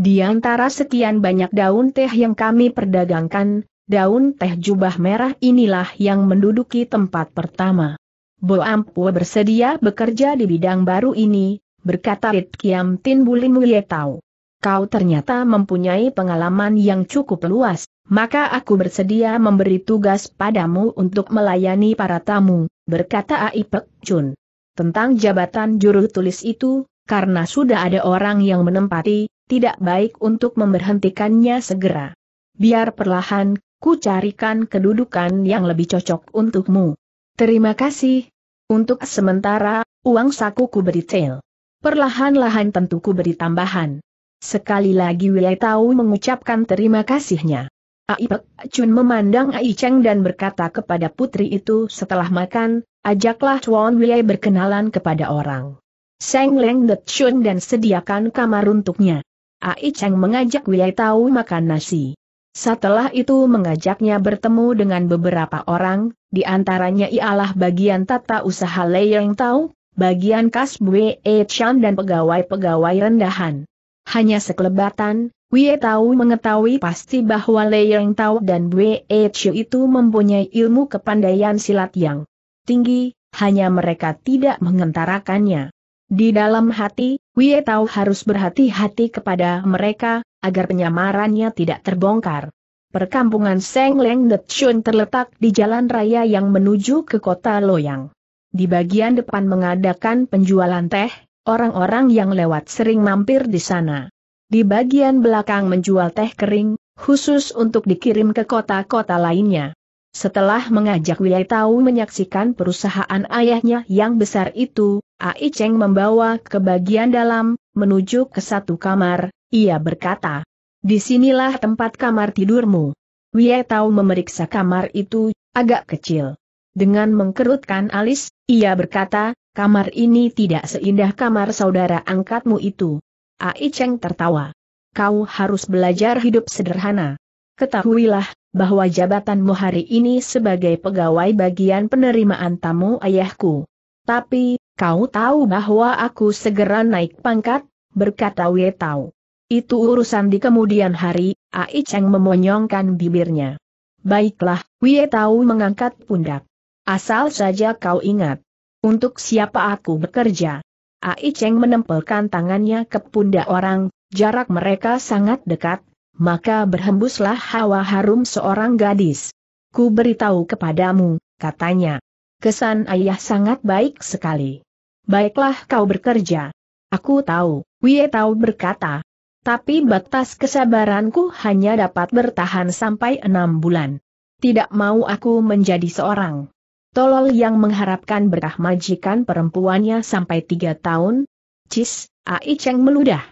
Di antara sekian banyak daun teh yang kami perdagangkan, daun teh jubah merah inilah yang menduduki tempat pertama. Bo Ampu bersedia bekerja di bidang baru ini, berkata Rit Kiam Tin Bulin Tau. Kau ternyata mempunyai pengalaman yang cukup luas, maka aku bersedia memberi tugas padamu untuk melayani para tamu, berkata Ai Chun. Tentang jabatan juru tulis itu, karena sudah ada orang yang menempati, tidak baik untuk memberhentikannya segera. Biar perlahan, ku carikan kedudukan yang lebih cocok untukmu. Terima kasih. Untuk sementara, uang sakuku beri tail. Perlahan-lahan tentu ku beri tambahan. Sekali lagi Wei Tahu mengucapkan terima kasihnya. Ai Pek Chun memandang Ai Cheng dan berkata kepada putri itu setelah makan, ajaklah Chuan Wei berkenalan kepada orang. Seng Leng De Chun dan sediakan kamar untuknya. Ai Cheng mengajak Wei Tahu makan nasi. Setelah itu mengajaknya bertemu dengan beberapa orang, di antaranya ialah bagian tata usaha Lei Yang Tao, bagian kas Bue E Chan dan pegawai-pegawai rendahan. Hanya sekelebatan, Wei Tao mengetahui pasti bahwa Lei Yang Tao dan Bue E Chiu itu mempunyai ilmu kepandaian silat yang tinggi, hanya mereka tidak mengentarakannya. Di dalam hati, Wei Tao harus berhati-hati kepada mereka, agar penyamarannya tidak terbongkar. Perkampungan Seng Leng Chun terletak di jalan raya yang menuju ke kota Loyang. Di bagian depan mengadakan penjualan teh, orang-orang yang lewat sering mampir di sana. Di bagian belakang menjual teh kering, khusus untuk dikirim ke kota-kota lainnya. Setelah mengajak Wilai Tau menyaksikan perusahaan ayahnya yang besar itu, Ai Cheng membawa ke bagian dalam, menuju ke satu kamar, ia berkata, disinilah tempat kamar tidurmu. Wie Tau memeriksa kamar itu, agak kecil. Dengan mengkerutkan alis, ia berkata, kamar ini tidak seindah kamar saudara angkatmu itu. Ai Cheng tertawa. Kau harus belajar hidup sederhana. Ketahuilah, bahwa jabatanmu hari ini sebagai pegawai bagian penerimaan tamu ayahku. Tapi, kau tahu bahwa aku segera naik pangkat, berkata Wetau. Itu urusan di kemudian hari, Ai Cheng memonyongkan bibirnya. Baiklah, Wie Tau mengangkat pundak. Asal saja kau ingat. Untuk siapa aku bekerja? Ai Cheng menempelkan tangannya ke pundak orang, jarak mereka sangat dekat, maka berhembuslah hawa harum seorang gadis. Ku beritahu kepadamu, katanya. Kesan ayah sangat baik sekali. Baiklah kau bekerja. Aku tahu, Wie Tau berkata, tapi batas kesabaranku hanya dapat bertahan sampai enam bulan. Tidak mau aku menjadi seorang tolol yang mengharapkan berkah majikan perempuannya sampai tiga tahun. Cis, Ai Cheng meludah.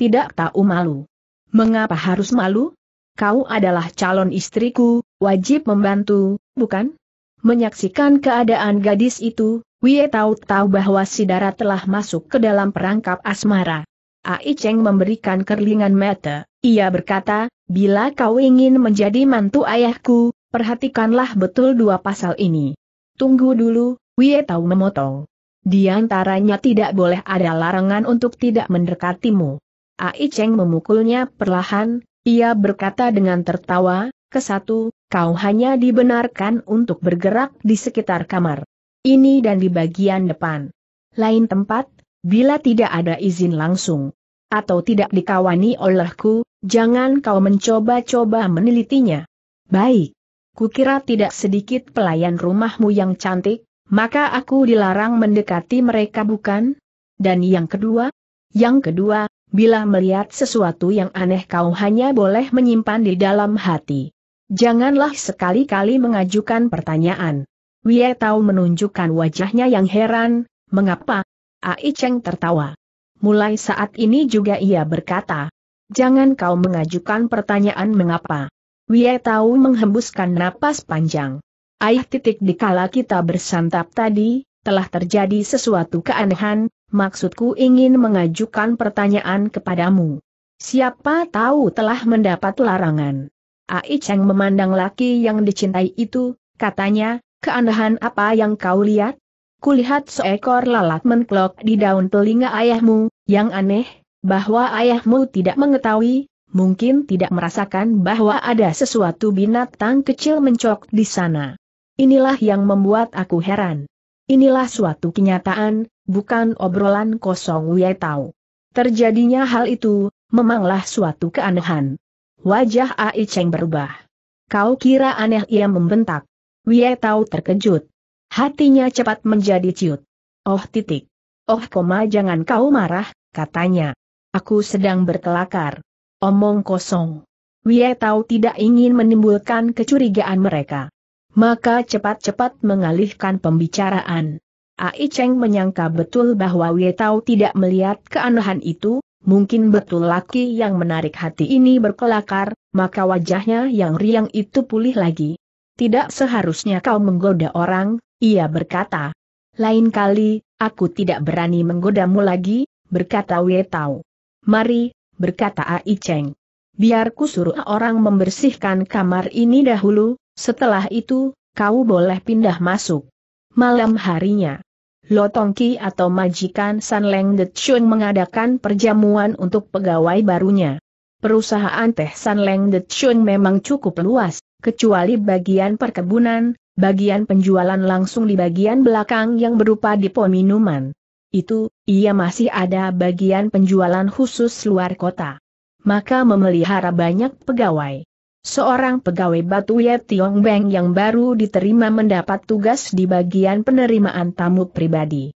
Tidak tahu malu. Mengapa harus malu? Kau adalah calon istriku, wajib membantu, bukan? Menyaksikan keadaan gadis itu, Wie tahu-tahu bahwa Sidara telah masuk ke dalam perangkap asmara. Ai Cheng memberikan kerlingan mata, ia berkata, bila kau ingin menjadi mantu ayahku, perhatikanlah betul dua pasal ini. Tunggu dulu, Wie Tau memotong. Di antaranya tidak boleh ada larangan untuk tidak mendekatimu. Ai Cheng memukulnya perlahan, ia berkata dengan tertawa, kesatu, kau hanya dibenarkan untuk bergerak di sekitar kamar. Ini dan di bagian depan. Lain tempat, Bila tidak ada izin langsung, atau tidak dikawani olehku, jangan kau mencoba-coba menelitinya. Baik. Kukira tidak sedikit pelayan rumahmu yang cantik, maka aku dilarang mendekati mereka bukan? Dan yang kedua? Yang kedua, bila melihat sesuatu yang aneh kau hanya boleh menyimpan di dalam hati. Janganlah sekali-kali mengajukan pertanyaan. Wietau menunjukkan wajahnya yang heran, mengapa, Ai Cheng tertawa. Mulai saat ini juga ia berkata, Jangan kau mengajukan pertanyaan mengapa. Wei tahu menghembuskan napas panjang. Aih titik dikala kita bersantap tadi, telah terjadi sesuatu keanehan, maksudku ingin mengajukan pertanyaan kepadamu. Siapa tahu telah mendapat larangan. Ai Cheng memandang laki yang dicintai itu, katanya, keanehan apa yang kau lihat? kulihat seekor lalat menklok di daun telinga ayahmu, yang aneh, bahwa ayahmu tidak mengetahui, mungkin tidak merasakan bahwa ada sesuatu binatang kecil mencok di sana. Inilah yang membuat aku heran. Inilah suatu kenyataan, bukan obrolan kosong Wei tahu. Terjadinya hal itu, memanglah suatu keanehan. Wajah Ai Cheng berubah. Kau kira aneh ia membentak. Wei terkejut. Hatinya cepat menjadi ciut. Oh titik. Oh koma jangan kau marah, katanya. Aku sedang berkelakar. Omong kosong. Wie tahu tidak ingin menimbulkan kecurigaan mereka. Maka cepat-cepat mengalihkan pembicaraan. Ai Cheng menyangka betul bahwa Wie Tao tidak melihat keanehan itu, mungkin betul laki yang menarik hati ini berkelakar, maka wajahnya yang riang itu pulih lagi. Tidak seharusnya kau menggoda orang, ia berkata, lain kali, aku tidak berani menggodamu lagi, berkata Wetau. Mari, berkata Ai Cheng. Biar ku suruh orang membersihkan kamar ini dahulu, setelah itu, kau boleh pindah masuk. Malam harinya, Lotongki atau majikan San Leng De Chung mengadakan perjamuan untuk pegawai barunya. Perusahaan teh San Leng De Chung memang cukup luas, kecuali bagian perkebunan, bagian penjualan langsung di bagian belakang yang berupa depo minuman. Itu, ia masih ada bagian penjualan khusus luar kota. Maka memelihara banyak pegawai. Seorang pegawai Batu Ye Tiong Beng yang baru diterima mendapat tugas di bagian penerimaan tamu pribadi.